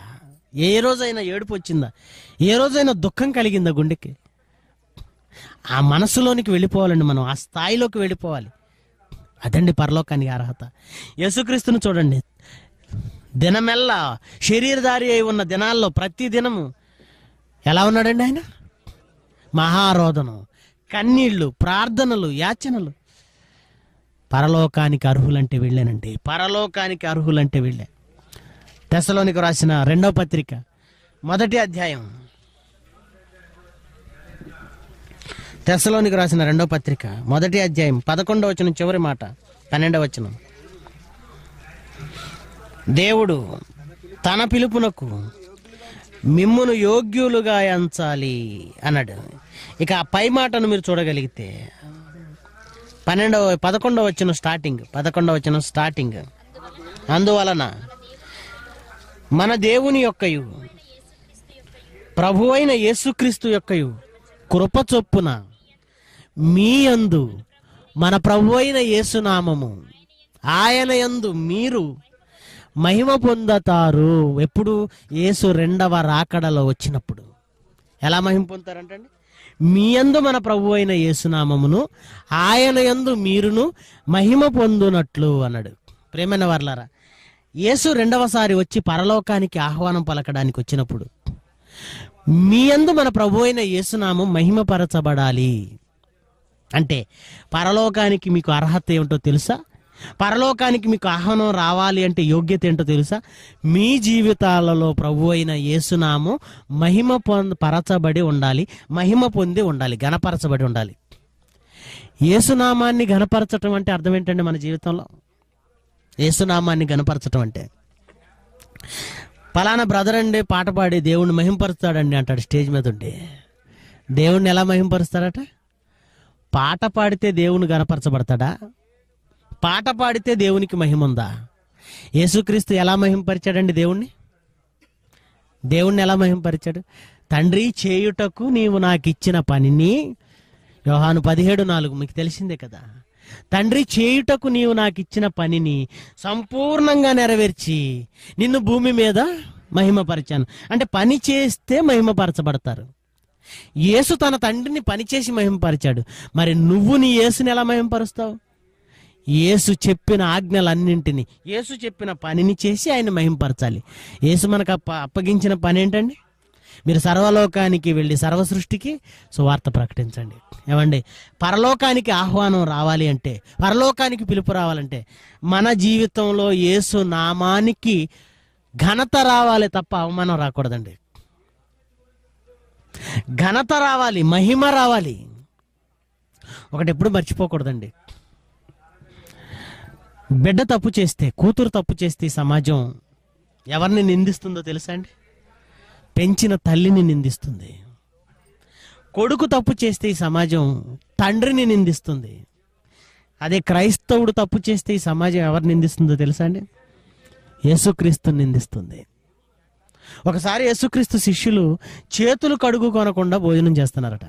ఏ రోజైనా ఏడుపు వచ్చిందా ఏ రోజైనా దుఃఖం కలిగిందా గుండెకి ఆ మనసులోనికి వెళ్ళిపోవాలండి మనం ఆ స్థాయిలోకి వెళ్ళిపోవాలి అదండి పరలోకానికి అర్హత యేసుక్రీస్తుని చూడండి దినమెల్లా శరీరధారి అయి ఉన్న దినాల్లో ప్రతి దినము ఎలా ఉన్నాడండి ఆయన మహారోధనం కన్నీళ్లు ప్రార్థనలు యాచనలు పరలోకానికి అర్హులంటే వెళ్ళానండి పరలోకానికి అర్హులంటే వెళ్ళా తెసలోనికి రాసిన రెండవ పత్రిక మొదటి అధ్యాయం తెసలోనికి రాసిన రెండవ పత్రిక మొదటి అధ్యాయం పదకొండవ వచనం చివరి మాట పన్నెండవ వచనం దేవుడు తన పిలుపునకు మిమ్మును యోగ్యులుగా ఎంచాలి అన్నాడు ఇక ఆ పై మాటను మీరు చూడగలిగితే పన్నెండవ పదకొండవ వచ్చిన స్టార్టింగ్ పదకొండవ వచ్చిన స్టార్టింగ్ అందువలన మన దేవుని యొక్కయు ప్రభు అయిన యేసుక్రీస్తు యొక్కయు కృప చొప్పున మీ అందు మన ప్రభు అయిన యేసునామము ఆయన యందు మీరు మహిమ పొందుతారు ఎప్పుడు యేసు రెండవ రాకడలో వచ్చినప్పుడు ఎలా మహిమ పొందుతారంటండి మీ అందు మన ప్రభు అయిన యేసునామమును ఆయన యందు మీరును మహిమ పొందునట్లు అన్నాడు ప్రేమైన వర్లారా యేసు రెండవసారి వచ్చి పరలోకానికి ఆహ్వానం పలకడానికి వచ్చినప్పుడు మీ అందు మన ప్రభు అయిన యేసునామం మహిమపరచబడాలి అంటే పరలోకానికి మీకు అర్హత ఏమిటో తెలుసా పరలోకానికి మీకు ఆహ్వానం రావాలి అంటే యోగ్యత ఏంటో తెలుసా మీ జీవితాలలో ప్రభు అయిన యేసునామం మహిమ పరచబడి ఉండాలి మహిమ పొంది ఉండాలి ఘనపరచబడి ఉండాలి యేసునామాన్ని ఘనపరచటం అంటే అర్థం ఏంటండి మన జీవితంలో యేసునామాన్ని గనపరచడం అంటే పలానా బ్రదర్ అండి పాట పాడి దేవుణ్ణి మహింపరుస్తాడండి అంటాడు స్టేజ్ మీద ఉండి దేవుణ్ణి ఎలా మహింపరుస్తాడట పాట పాడితే దేవుని గనపరచబడతాడా పాట పాడితే దేవునికి మహిమ ఉందా యేసుక్రీస్తు ఎలా మహింపరిచాడండి దేవుణ్ణి దేవుణ్ణి ఎలా మహింపరిచాడు తండ్రి చేయుటకు నీవు నాకు ఇచ్చిన పనిని యోహాను పదిహేడు నాలుగు మీకు తెలిసిందే కదా తండ్రి చేయుటకు నీవు నాకు ఇచ్చిన పనిని సంపూర్ణంగా నెరవేర్చి నిన్ను భూమి మీద మహిమపరిచాను అంటే పని చేస్తే మహిమపరచబడతారు యేసు తన తండ్రిని పనిచేసి మహిమపరిచాడు మరి నువ్వు నీ యేసుని ఎలా మహిమపరుస్తావు యేసు చెప్పిన ఆజ్ఞలన్నింటినీ యేసు చెప్పిన పనిని చేసి ఆయన మహిమపరచాలి యేసు మనకు అప్ప అప్పగించిన పని ఏంటండి మీరు సర్వలోకానికి వెళ్ళి సర్వ సృష్టికి సువార్త ప్రకటించండి ఏమండి పరలోకానికి ఆహ్వానం రావాలి అంటే పరలోకానికి పిలుపు రావాలంటే మన జీవితంలో యేసు నామానికి ఘనత రావాలి తప్ప అవమానం రాకూడదండి ఘనత రావాలి మహిమ రావాలి ఒకటి ఎప్పుడు మర్చిపోకూడదండి బిడ్డ తప్పు చేస్తే కూతురు తప్పు చేస్తే సమాజం ఎవరిని నిందిస్తుందో తెలుసా అండి పెంచిన తల్లిని నిందిస్తుంది కొడుకు తప్పు చేస్తే ఈ సమాజం తండ్రిని నిందిస్తుంది అదే క్రైస్తవుడు తప్పు చేస్తే ఈ సమాజం ఎవరు నిందిస్తుందో తెలుసా అండి యేసుక్రీస్తుని నిందిస్తుంది ఒకసారి యేసుక్రీస్తు శిష్యులు చేతులు కడుగు కొనకుండా భోజనం చేస్తున్నారట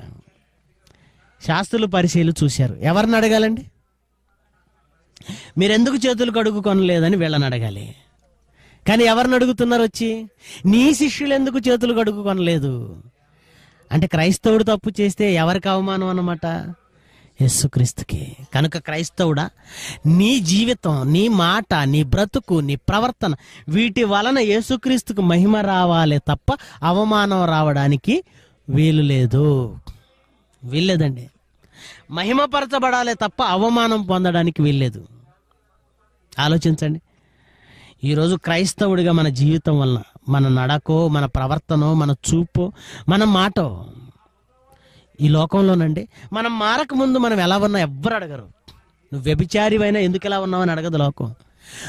శాస్త్రులు పరిశీలు చూశారు ఎవరిని అడగాలండి మీరెందుకు చేతులు కడుగు కొనలేదని వీళ్ళని అడగాలి కానీ ఎవరిని అడుగుతున్నారు వచ్చి నీ శిష్యులు ఎందుకు చేతులు కడుక్కొనలేదు అంటే క్రైస్తవుడు తప్పు చేస్తే ఎవరికి అవమానం అన్నమాట యేసుక్రీస్తుకి కనుక క్రైస్తవుడా నీ జీవితం నీ మాట నీ బ్రతుకు నీ ప్రవర్తన వీటి వలన యేసుక్రీస్తుకు మహిమ రావాలి తప్ప అవమానం రావడానికి వీలు లేదు వీల్లేదండి మహిమపరచబడాలి తప్ప అవమానం పొందడానికి వీల్లేదు ఆలోచించండి ఈరోజు క్రైస్తవుడిగా మన జీవితం వలన మన నడకో మన ప్రవర్తనో మన చూపు మన మాటో ఈ లోకంలోనండి మనం మారకముందు మనం ఎలా ఉన్నా ఎవ్వరు అడగరు నువ్వు వ్యభిచారివైనా ఎందుకు ఎలా ఉన్నావని అడగదు లోకం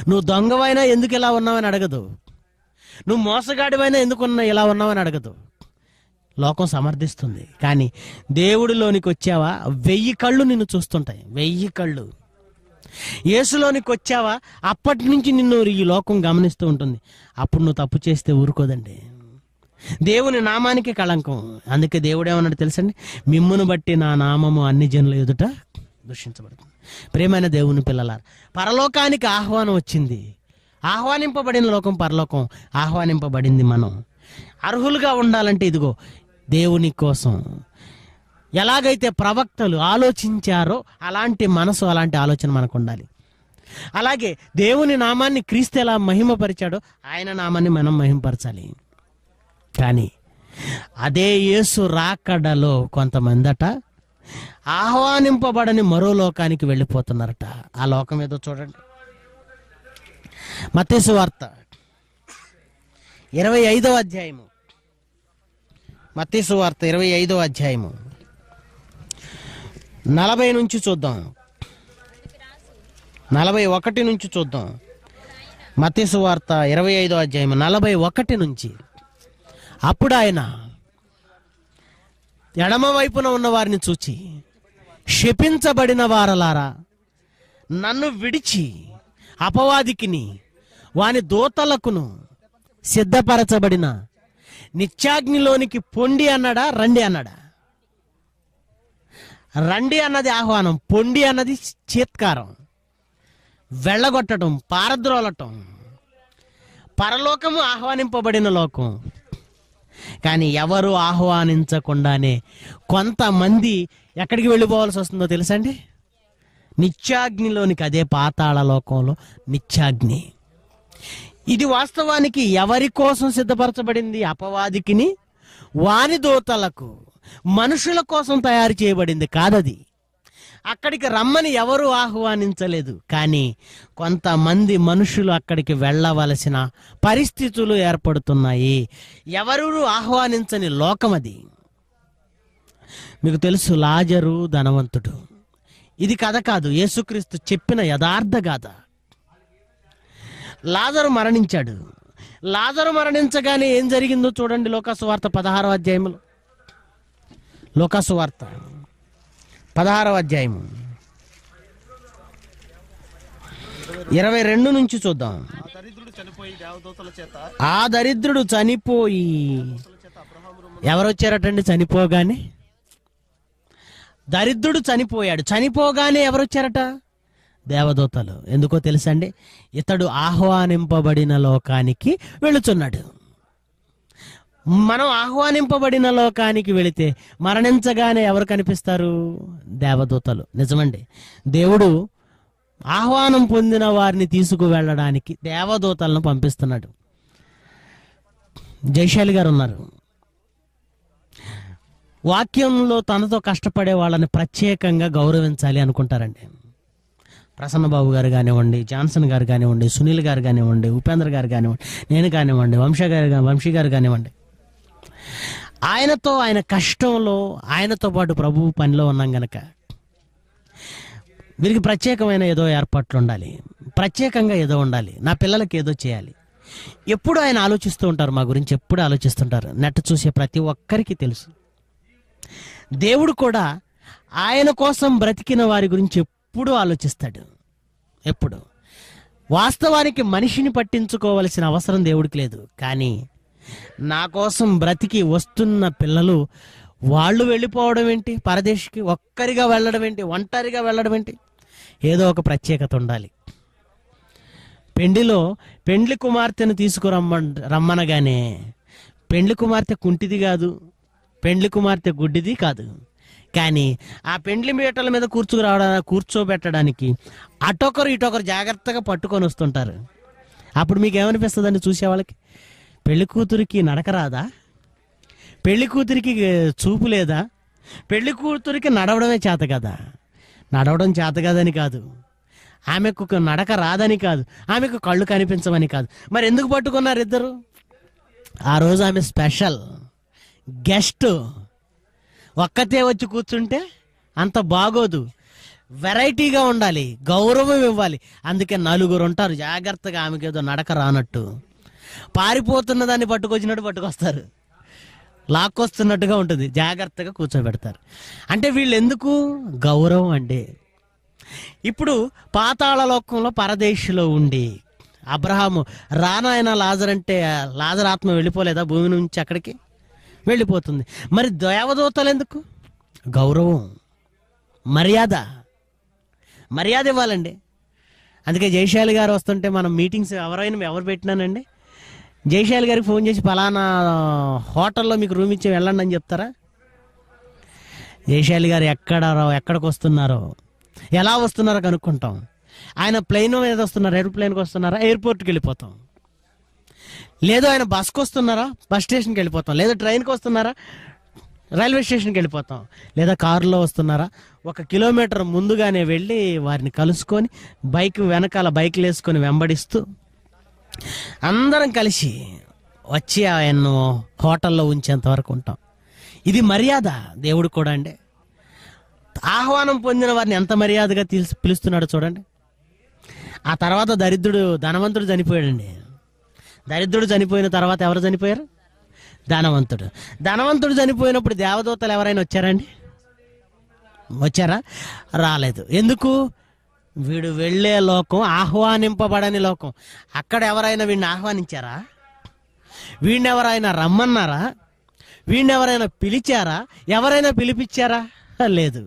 నువ్వు దొంగవైనా ఎందుకు ఎలా ఉన్నావని అడగదు నువ్వు మోసగాడివైనా ఎందుకు ఉన్నా ఇలా ఉన్నావని అడగదు లోకం సమర్థిస్తుంది కానీ దేవుడిలోనికి వచ్చావా వెయ్యి కళ్ళు నిన్ను చూస్తుంటాయి వెయ్యి కళ్ళు యేసులోనికి వచ్చావా అప్పటి నుంచి నిన్ను ఈ లోకం గమనిస్తూ ఉంటుంది అప్పుడు నువ్వు తప్పు చేస్తే ఊరుకోదండి దేవుని నామానికి కళంకం అందుకే దేవుడు ఏమన్నాడు తెలుసండి మిమ్మును బట్టి నా నామము అన్ని జనుల ఎదుట దూషించబడుతుంది ప్రేమైన దేవుని పిల్లలారు పరలోకానికి ఆహ్వానం వచ్చింది ఆహ్వానింపబడిన లోకం పరలోకం ఆహ్వానింపబడింది మనం అర్హులుగా ఉండాలంటే ఇదిగో దేవుని కోసం ఎలాగైతే ప్రవక్తలు ఆలోచించారో అలాంటి మనసు అలాంటి ఆలోచన మనకు ఉండాలి అలాగే దేవుని నామాన్ని క్రీస్తు ఎలా మహిమపరిచాడో ఆయన నామాన్ని మనం మహిమపరచాలి కానీ అదే యేసు రాకడలో కొంతమందట ఆహ్వానింపబడని మరో లోకానికి వెళ్ళిపోతున్నారట ఆ లోకం ఏదో చూడండి మతేసు వార్త ఇరవై ఐదవ అధ్యాయము మతేసు వార్త ఇరవై ఐదవ అధ్యాయము నలభై నుంచి చూద్దాం నలభై ఒకటి నుంచి చూద్దాం మతేసు వార్త ఇరవై ఐదో అధ్యాయం నలభై ఒకటి నుంచి అప్పుడు ఆయన ఎడమ వైపున ఉన్న వారిని చూచి క్షపించబడిన వారలారా నన్ను విడిచి అపవాదికిని వాని దూతలకును సిద్ధపరచబడిన నిత్యాగ్నిలోనికి పొండి అన్నాడా రండి అన్నాడా రండి అన్నది ఆహ్వానం పొండి అన్నది చీత్కారం వెళ్ళగొట్టడం పారద్రోలటం పరలోకము ఆహ్వానింపబడిన లోకం కానీ ఎవరు ఆహ్వానించకుండానే కొంతమంది ఎక్కడికి వెళ్ళిపోవాల్సి వస్తుందో తెలుసండి నిత్యాగ్నిలోనికి అదే పాతాళ లోకంలో నిత్యాగ్ని ఇది వాస్తవానికి ఎవరి కోసం సిద్ధపరచబడింది అపవాదికిని వాని దూతలకు మనుషుల కోసం తయారు చేయబడింది కాదది అక్కడికి రమ్మని ఎవరు ఆహ్వానించలేదు కానీ కొంతమంది మనుషులు అక్కడికి వెళ్ళవలసిన పరిస్థితులు ఏర్పడుతున్నాయి ఎవరు ఆహ్వానించని లోకం అది మీకు తెలుసు లాజరు ధనవంతుడు ఇది కథ కాదు యేసుక్రీస్తు చెప్పిన యథార్థ గాథ లాజరు మరణించాడు లాజరు మరణించగానే ఏం జరిగిందో చూడండి లోకసు వార్త పదహారో అధ్యాయంలో లోకాసు వార్త పదహారవ అధ్యాయము ఇరవై రెండు నుంచి చూద్దాం ఆ దరిద్రుడు చనిపోయి ఎవరు వచ్చారటండి చనిపోగానే దరిద్రుడు చనిపోయాడు చనిపోగానే ఎవరు వచ్చారట దేవదూతలు ఎందుకో తెలుసండి ఇతడు ఆహ్వానింపబడిన లోకానికి వెళుతున్నాడు మనం ఆహ్వానింపబడిన లోకానికి వెళితే మరణించగానే ఎవరు కనిపిస్తారు దేవదూతలు నిజమండి దేవుడు ఆహ్వానం పొందిన వారిని తీసుకు వెళ్ళడానికి దేవదూతలను పంపిస్తున్నాడు జయశాలి గారు ఉన్నారు వాక్యంలో తనతో కష్టపడే వాళ్ళని ప్రత్యేకంగా గౌరవించాలి అనుకుంటారండి ప్రసన్నబాబు గారు కానివ్వండి జాన్సన్ గారు కానివ్వండి సునీల్ గారు కానివ్వండి ఉపేంద్ర గారు కానివ్వండి నేను కానివ్వండి వంశ గారు వంశీ గారు కానివ్వండి ఆయనతో ఆయన కష్టంలో ఆయనతో పాటు ప్రభు పనిలో ఉన్నాం గనక వీరికి ప్రత్యేకమైన ఏదో ఏర్పాట్లు ఉండాలి ప్రత్యేకంగా ఏదో ఉండాలి నా పిల్లలకి ఏదో చేయాలి ఎప్పుడు ఆయన ఆలోచిస్తూ ఉంటారు మా గురించి ఎప్పుడు ఆలోచిస్తుంటారు నెట్ చూసే ప్రతి ఒక్కరికి తెలుసు దేవుడు కూడా ఆయన కోసం బ్రతికిన వారి గురించి ఎప్పుడు ఆలోచిస్తాడు ఎప్పుడు వాస్తవానికి మనిషిని పట్టించుకోవలసిన అవసరం దేవుడికి లేదు కానీ నా కోసం బ్రతికి వస్తున్న పిల్లలు వాళ్ళు వెళ్ళిపోవడం ఏంటి పరదేశికి ఒక్కరిగా వెళ్ళడం ఏంటి ఒంటరిగా వెళ్ళడం ఏంటి ఏదో ఒక ప్రత్యేకత ఉండాలి పెండిలో పెండ్లి కుమార్తెను తీసుకురమ్మ రమ్మనగానే పెండ్లి కుమార్తె కుంటిది కాదు పెండ్లి కుమార్తె గుడ్డిది కాదు కానీ ఆ పెండ్లి మీటల మీద కూర్చుకురావడా కూర్చోబెట్టడానికి అటొకరు ఇటొకరు జాగ్రత్తగా పట్టుకొని వస్తుంటారు అప్పుడు మీకు ఏమనిపిస్తుందండి చూసే వాళ్ళకి పెళ్లి కూతురికి నడక రాదా పెళ్లి కూతురికి చూపు లేదా పెళ్లి కూతురికి నడవడమే చేత కదా నడవడం చేత కదని కాదు ఆమెకు నడక రాదని కాదు ఆమెకు కళ్ళు కనిపించమని కాదు మరి ఎందుకు పట్టుకున్నారు ఇద్దరు ఆ రోజు ఆమె స్పెషల్ గెస్ట్ ఒక్కతే వచ్చి కూర్చుంటే అంత బాగోదు వెరైటీగా ఉండాలి గౌరవం ఇవ్వాలి అందుకే నలుగురు ఉంటారు జాగ్రత్తగా ఆమెకేదో నడక రానట్టు పారిపోతున్న దాన్ని పట్టుకొచ్చినట్టు పట్టుకొస్తారు లాక్కొస్తున్నట్టుగా ఉంటుంది జాగ్రత్తగా కూర్చోబెడతారు అంటే వీళ్ళు ఎందుకు గౌరవం అండి ఇప్పుడు పాతాళ లోకంలో పరదేశిలో ఉండి అబ్రహాము రానాయన లాజర్ అంటే లాజర్ ఆత్మ వెళ్ళిపోలేదా భూమి నుంచి అక్కడికి వెళ్ళిపోతుంది మరి దేవదూతలు ఎందుకు గౌరవం మర్యాద మర్యాద ఇవ్వాలండి అందుకే జయశాలి గారు వస్తుంటే మనం మీటింగ్స్ ఎవరైనా ఎవరు పెట్టినానండి జయశాల్ గారికి ఫోన్ చేసి ఫలానా హోటల్లో మీకు రూమ్ ఇచ్చి వెళ్ళండి అని చెప్తారా జైశాలి గారు ఎక్కడ ఎక్కడికి వస్తున్నారో ఎలా వస్తున్నారో కనుక్కుంటాం ఆయన ప్లెయిన్ మీద వస్తున్నారా ఎయిర్ప్లెయిన్కి వస్తున్నారా ఎయిర్పోర్ట్కి వెళ్ళిపోతాం లేదు ఆయన బస్కి వస్తున్నారా బస్ స్టేషన్కి వెళ్ళిపోతాం లేదా ట్రైన్కి వస్తున్నారా రైల్వే స్టేషన్కి వెళ్ళిపోతాం లేదా కారులో వస్తున్నారా ఒక కిలోమీటర్ ముందుగానే వెళ్ళి వారిని కలుసుకొని బైక్ వెనకాల బైక్లు వేసుకొని వెంబడిస్తూ అందరం కలిసి వచ్చి ఆయన హోటల్లో ఉంచేంత వరకు ఉంటాం ఇది మర్యాద దేవుడు కూడా అండి ఆహ్వానం పొందిన వారిని ఎంత మర్యాదగా పిలుస్తున్నాడు చూడండి ఆ తర్వాత దరిద్రుడు ధనవంతుడు చనిపోయాడండి దరిద్రుడు చనిపోయిన తర్వాత ఎవరు చనిపోయారు ధనవంతుడు ధనవంతుడు చనిపోయినప్పుడు దేవదూతలు ఎవరైనా వచ్చారండి వచ్చారా రాలేదు ఎందుకు వీడు వెళ్ళే లోకం ఆహ్వానింపబడని లోకం అక్కడ ఎవరైనా వీడిని ఆహ్వానించారా వీడిని ఎవరైనా రమ్మన్నారా వీడిని ఎవరైనా పిలిచారా ఎవరైనా పిలిపించారా లేదు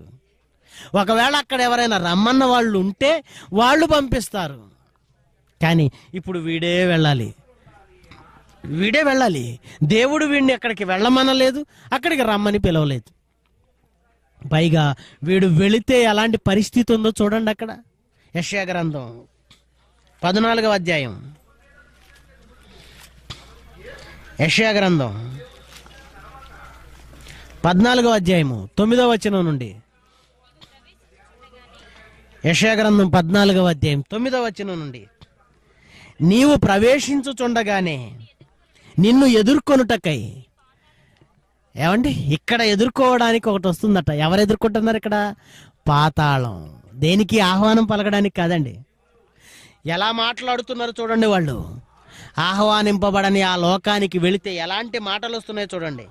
ఒకవేళ అక్కడ ఎవరైనా రమ్మన్న వాళ్ళు ఉంటే వాళ్ళు పంపిస్తారు కానీ ఇప్పుడు వీడే వెళ్ళాలి వీడే వెళ్ళాలి దేవుడు వీడిని అక్కడికి వెళ్ళమనలేదు అక్కడికి రమ్మని పిలవలేదు పైగా వీడు వెళితే ఎలాంటి పరిస్థితి ఉందో చూడండి అక్కడ గ్రంథం పద్నాలుగవ అధ్యాయం గ్రంథం పద్నాలుగవ అధ్యాయము తొమ్మిదవ వచనం నుండి గ్రంథం పద్నాలుగవ అధ్యాయం తొమ్మిదవ వచనం నుండి నీవు ప్రవేశించుచుండగానే నిన్ను ఎదుర్కొనుటకై ఏమండి ఇక్కడ ఎదుర్కోవడానికి ఒకటి వస్తుందట ఎవరు ఎదుర్కొంటున్నారు ఇక్కడ పాతాళం దేనికి ఆహ్వానం పలకడానికి కాదండి ఎలా మాట్లాడుతున్నారు చూడండి వాళ్ళు ఆహ్వానింపబడని ఆ లోకానికి వెళితే ఎలాంటి మాటలు వస్తున్నాయి చూడండి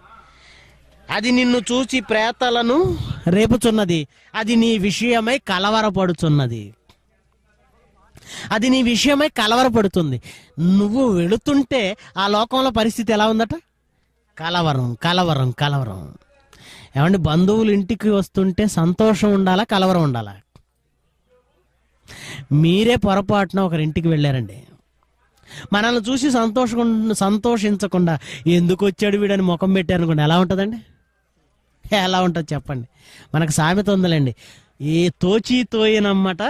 అది నిన్ను చూసి ప్రేతలను రేపుచున్నది అది నీ విషయమై కలవరపడుచున్నది అది నీ విషయమై కలవరపడుతుంది నువ్వు వెళుతుంటే ఆ లోకంలో పరిస్థితి ఎలా ఉందట కలవరం కలవరం కలవరం ఏమంటే బంధువులు ఇంటికి వస్తుంటే సంతోషం ఉండాలా కలవరం ఉండాలా మీరే పొరపాటున ఒకరింటికి వెళ్ళారండి మనల్ని చూసి సంతోష సంతోషించకుండా ఎందుకు వచ్చాడు వీడని ముఖం పెట్టారనుకోండి ఎలా ఉంటుందండి ఎలా ఉంటుంది చెప్పండి మనకు సామెత ఉందిలేండి ఏ తోచి తోయనమ్మట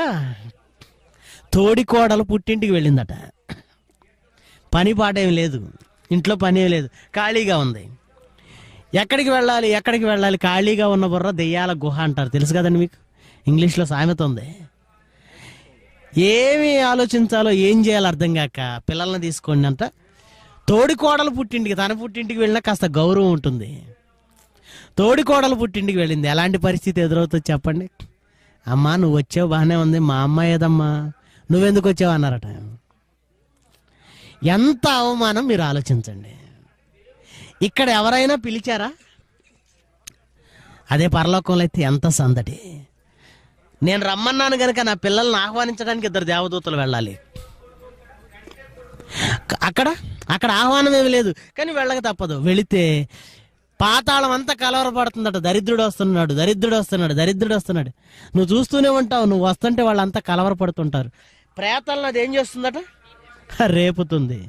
తోడి కోడలు పుట్టింటికి వెళ్ళిందట పని పాట ఏం లేదు ఇంట్లో పని ఏం లేదు ఖాళీగా ఉంది ఎక్కడికి వెళ్ళాలి ఎక్కడికి వెళ్ళాలి ఖాళీగా ఉన్న బుర్ర దెయ్యాల గుహ అంటారు తెలుసు కదండి మీకు ఇంగ్లీష్లో సామెత ఉంది ఏమి ఆలోచించాలో ఏం చేయాలో అర్థం కాక పిల్లల్ని తీసుకోండి అంట తోడి కోడలు పుట్టింటికి తన పుట్టింటికి వెళ్ళినా కాస్త గౌరవం ఉంటుంది తోడి కోడలు పుట్టింటికి వెళ్ళింది ఎలాంటి పరిస్థితి ఎదురవుతుంది చెప్పండి అమ్మా నువ్వు వచ్చావు బాగానే ఉంది మా అమ్మ ఏదమ్మా నువ్వెందుకు వచ్చావు అన్నారట ఎంత అవమానం మీరు ఆలోచించండి ఇక్కడ ఎవరైనా పిలిచారా అదే పరలోకంలో అయితే ఎంత సందడి నేను రమ్మన్నాను కనుక నా పిల్లల్ని ఆహ్వానించడానికి ఇద్దరు దేవదూతలు వెళ్ళాలి అక్కడ అక్కడ ఆహ్వానం ఏమి లేదు కానీ వెళ్ళక తప్పదు వెళితే పాతాళం అంతా కలవరపడుతుందట దరిద్రుడు వస్తున్నాడు దరిద్రుడు వస్తున్నాడు దరిద్రుడు వస్తున్నాడు నువ్వు చూస్తూనే ఉంటావు నువ్వు వస్తుంటే వాళ్ళంతా కలవరపడుతుంటారు ప్రేతలను అది ఏం చేస్తుందట రేపుతుంది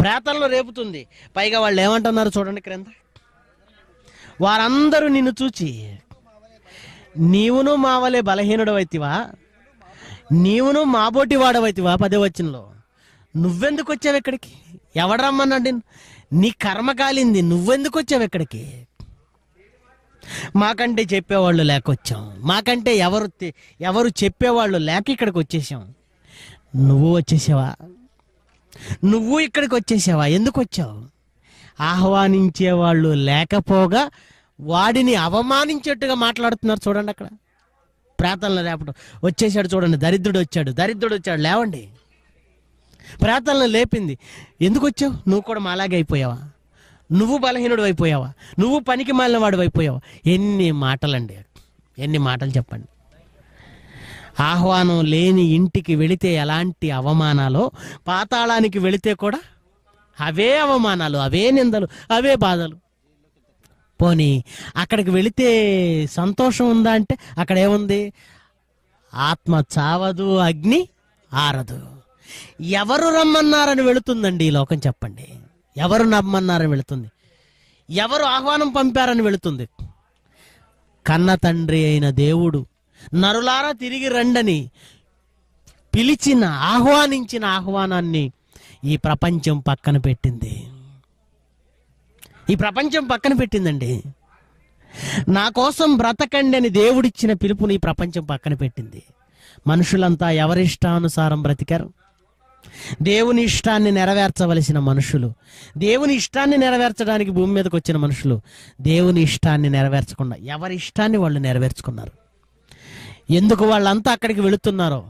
ప్రేతలను రేపుతుంది పైగా వాళ్ళు ఏమంటున్నారు చూడండి క్రింద వారందరూ నిన్ను చూచి నీవును మా వలె బలహీనుడవైతివా నీవును మాబోటి వాడవైతివా వచ్చినలో నువ్వెందుకు వచ్చావు ఇక్కడికి ఎవడరమ్మన్నాడు నీ కర్మ కాలింది నువ్వెందుకు వచ్చావు ఇక్కడికి మాకంటే చెప్పేవాళ్ళు లేకొచ్చాం మాకంటే ఎవరు ఎవరు చెప్పేవాళ్ళు లేక ఇక్కడికి వచ్చేసాం నువ్వు వచ్చేసావా నువ్వు ఇక్కడికి వచ్చేసావా ఎందుకు వచ్చావు ఆహ్వానించేవాళ్ళు లేకపోగా వాడిని అవమానించేట్టుగా మాట్లాడుతున్నారు చూడండి అక్కడ ప్రార్థనలు లేపడం వచ్చేసాడు చూడండి దరిద్రుడు వచ్చాడు దరిద్రుడు వచ్చాడు లేవండి ప్రార్థనలు లేపింది ఎందుకు వచ్చావు నువ్వు కూడా మాలాగే అయిపోయావా నువ్వు బలహీనుడు అయిపోయావా నువ్వు పనికి మాలిన వాడు అయిపోయావా ఎన్ని మాటలండి ఎన్ని మాటలు చెప్పండి ఆహ్వానం లేని ఇంటికి వెళితే ఎలాంటి అవమానాలో పాతాళానికి వెళితే కూడా అవే అవమానాలు అవే నిందలు అవే బాధలు పోనీ అక్కడికి వెళితే సంతోషం ఉందా అంటే అక్కడ ఏముంది ఆత్మ చావదు అగ్ని ఆరదు ఎవరు రమ్మన్నారని వెళుతుందండి ఈ లోకం చెప్పండి ఎవరు నమ్మన్నారని వెళుతుంది ఎవరు ఆహ్వానం పంపారని వెళుతుంది కన్న తండ్రి అయిన దేవుడు నరులారా తిరిగి రండని పిలిచిన ఆహ్వానించిన ఆహ్వానాన్ని ఈ ప్రపంచం పక్కన పెట్టింది ఈ ప్రపంచం పక్కన పెట్టిందండి నా కోసం బ్రతకండి అని దేవుడిచ్చిన పిలుపుని ఈ ప్రపంచం పక్కన పెట్టింది మనుషులంతా ఎవరిష్టానుసారం బ్రతికారు దేవుని ఇష్టాన్ని నెరవేర్చవలసిన మనుషులు దేవుని ఇష్టాన్ని నెరవేర్చడానికి భూమి మీదకి వచ్చిన మనుషులు దేవుని ఇష్టాన్ని నెరవేర్చకుండా ఎవరి ఇష్టాన్ని వాళ్ళు నెరవేర్చుకున్నారు ఎందుకు వాళ్ళంతా అక్కడికి వెళుతున్నారో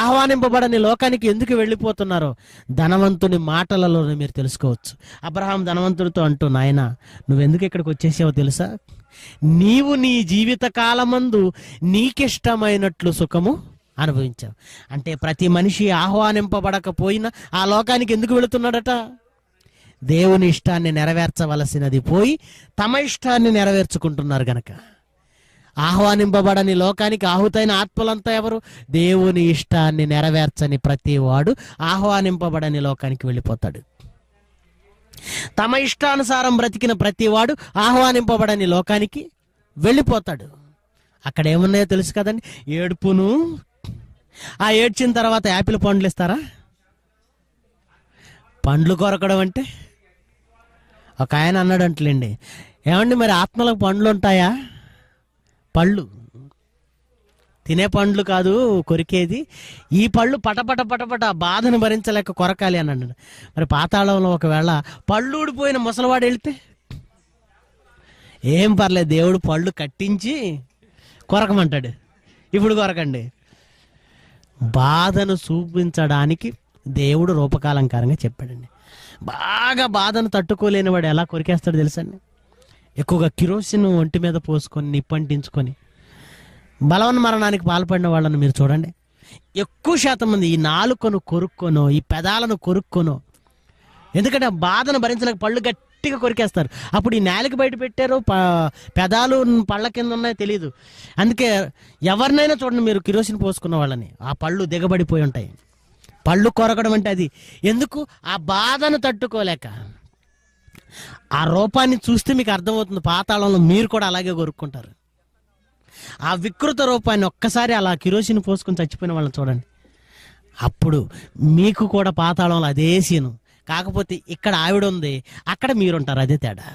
ఆహ్వానింపబడని లోకానికి ఎందుకు వెళ్ళిపోతున్నారో ధనవంతుని మాటలలోనే మీరు తెలుసుకోవచ్చు అబ్రహాం ధనవంతుడితో అంటూ నాయన నువ్వెందుకు ఇక్కడికి వచ్చేసావో తెలుసా నీవు నీ జీవిత కాలమందు నీకిష్టమైనట్లు సుఖము అనుభవించావు అంటే ప్రతి మనిషి ఆహ్వానింపబడకపోయినా ఆ లోకానికి ఎందుకు వెళుతున్నాడట దేవుని ఇష్టాన్ని నెరవేర్చవలసినది పోయి తమ ఇష్టాన్ని నెరవేర్చుకుంటున్నారు గనక ఆహ్వానింపబడని లోకానికి ఆహుతైన ఆత్మలంతా ఎవరు దేవుని ఇష్టాన్ని నెరవేర్చని ప్రతివాడు ఆహ్వానింపబడని లోకానికి వెళ్ళిపోతాడు తమ ఇష్టానుసారం బ్రతికిన ప్రతివాడు ఆహ్వానింపబడని లోకానికి వెళ్ళిపోతాడు అక్కడ ఏమున్నాయో తెలుసు కదండి ఏడుపును ఆ ఏడ్చిన తర్వాత యాపిల్ పండ్లు ఇస్తారా పండ్లు కొరకడం అంటే ఒక ఆయన అన్నాడు అంటలేండి ఏమండి మరి ఆత్మలకు పండ్లు ఉంటాయా పళ్ళు తినే పండ్లు కాదు కొరికేది ఈ పళ్ళు పటపట పటపట బాధను భరించలేక కొరకాలి అని అన్నాడు మరి పాతాళంలో ఒకవేళ పళ్ళు ఊడిపోయిన ముసలివాడు వెళితే ఏం పర్లేదు దేవుడు పళ్ళు కట్టించి కొరకమంటాడు ఇప్పుడు కొరకండి బాధను చూపించడానికి దేవుడు రూపకాలంకారంగా చెప్పాడండి బాగా బాధను తట్టుకోలేని వాడు ఎలా కొరికేస్తాడు తెలుసండి ఎక్కువగా కిరోసిన్ ఒంటి మీద పోసుకొని నిప్పంటించుకొని బలవన్ మరణానికి పాల్పడిన వాళ్ళని మీరు చూడండి ఎక్కువ శాతం మంది ఈ నాలుకను కొరుక్కొనో ఈ పెదాలను కొరుక్కొనో ఎందుకంటే బాధను భరించలేక పళ్ళు గట్టిగా కొరికేస్తారు అప్పుడు ఈ నేలకి బయట పెట్టారు పెదాలు పళ్ళ కింద ఉన్నాయో తెలియదు అందుకే ఎవరినైనా చూడండి మీరు కిరోసిన్ పోసుకున్న వాళ్ళని ఆ పళ్ళు దిగబడిపోయి ఉంటాయి పళ్ళు కొరకడం అంటే అది ఎందుకు ఆ బాధను తట్టుకోలేక ఆ రూపాన్ని చూస్తే మీకు అర్థమవుతుంది పాతాళంలో మీరు కూడా అలాగే కొరుక్కుంటారు ఆ వికృత రూపాన్ని ఒక్కసారి అలా కిరోసిన్ పోసుకొని చచ్చిపోయిన వాళ్ళని చూడండి అప్పుడు మీకు కూడా పాతాళంలో అదే సీను కాకపోతే ఇక్కడ ఆవిడ ఉంది అక్కడ మీరుంటారు అదే తేడా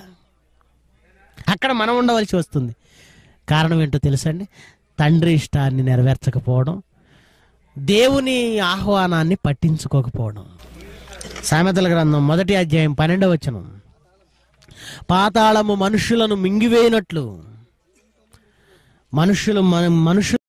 అక్కడ మనం ఉండవలసి వస్తుంది కారణం ఏంటో తెలుసండి తండ్రి ఇష్టాన్ని నెరవేర్చకపోవడం దేవుని ఆహ్వానాన్ని పట్టించుకోకపోవడం సామెతల గ్రంథం మొదటి అధ్యాయం పన్నెండవ వచనం పాతాళము మనుషులను మింగివేయనట్లు మనుషులు మన మనుషులు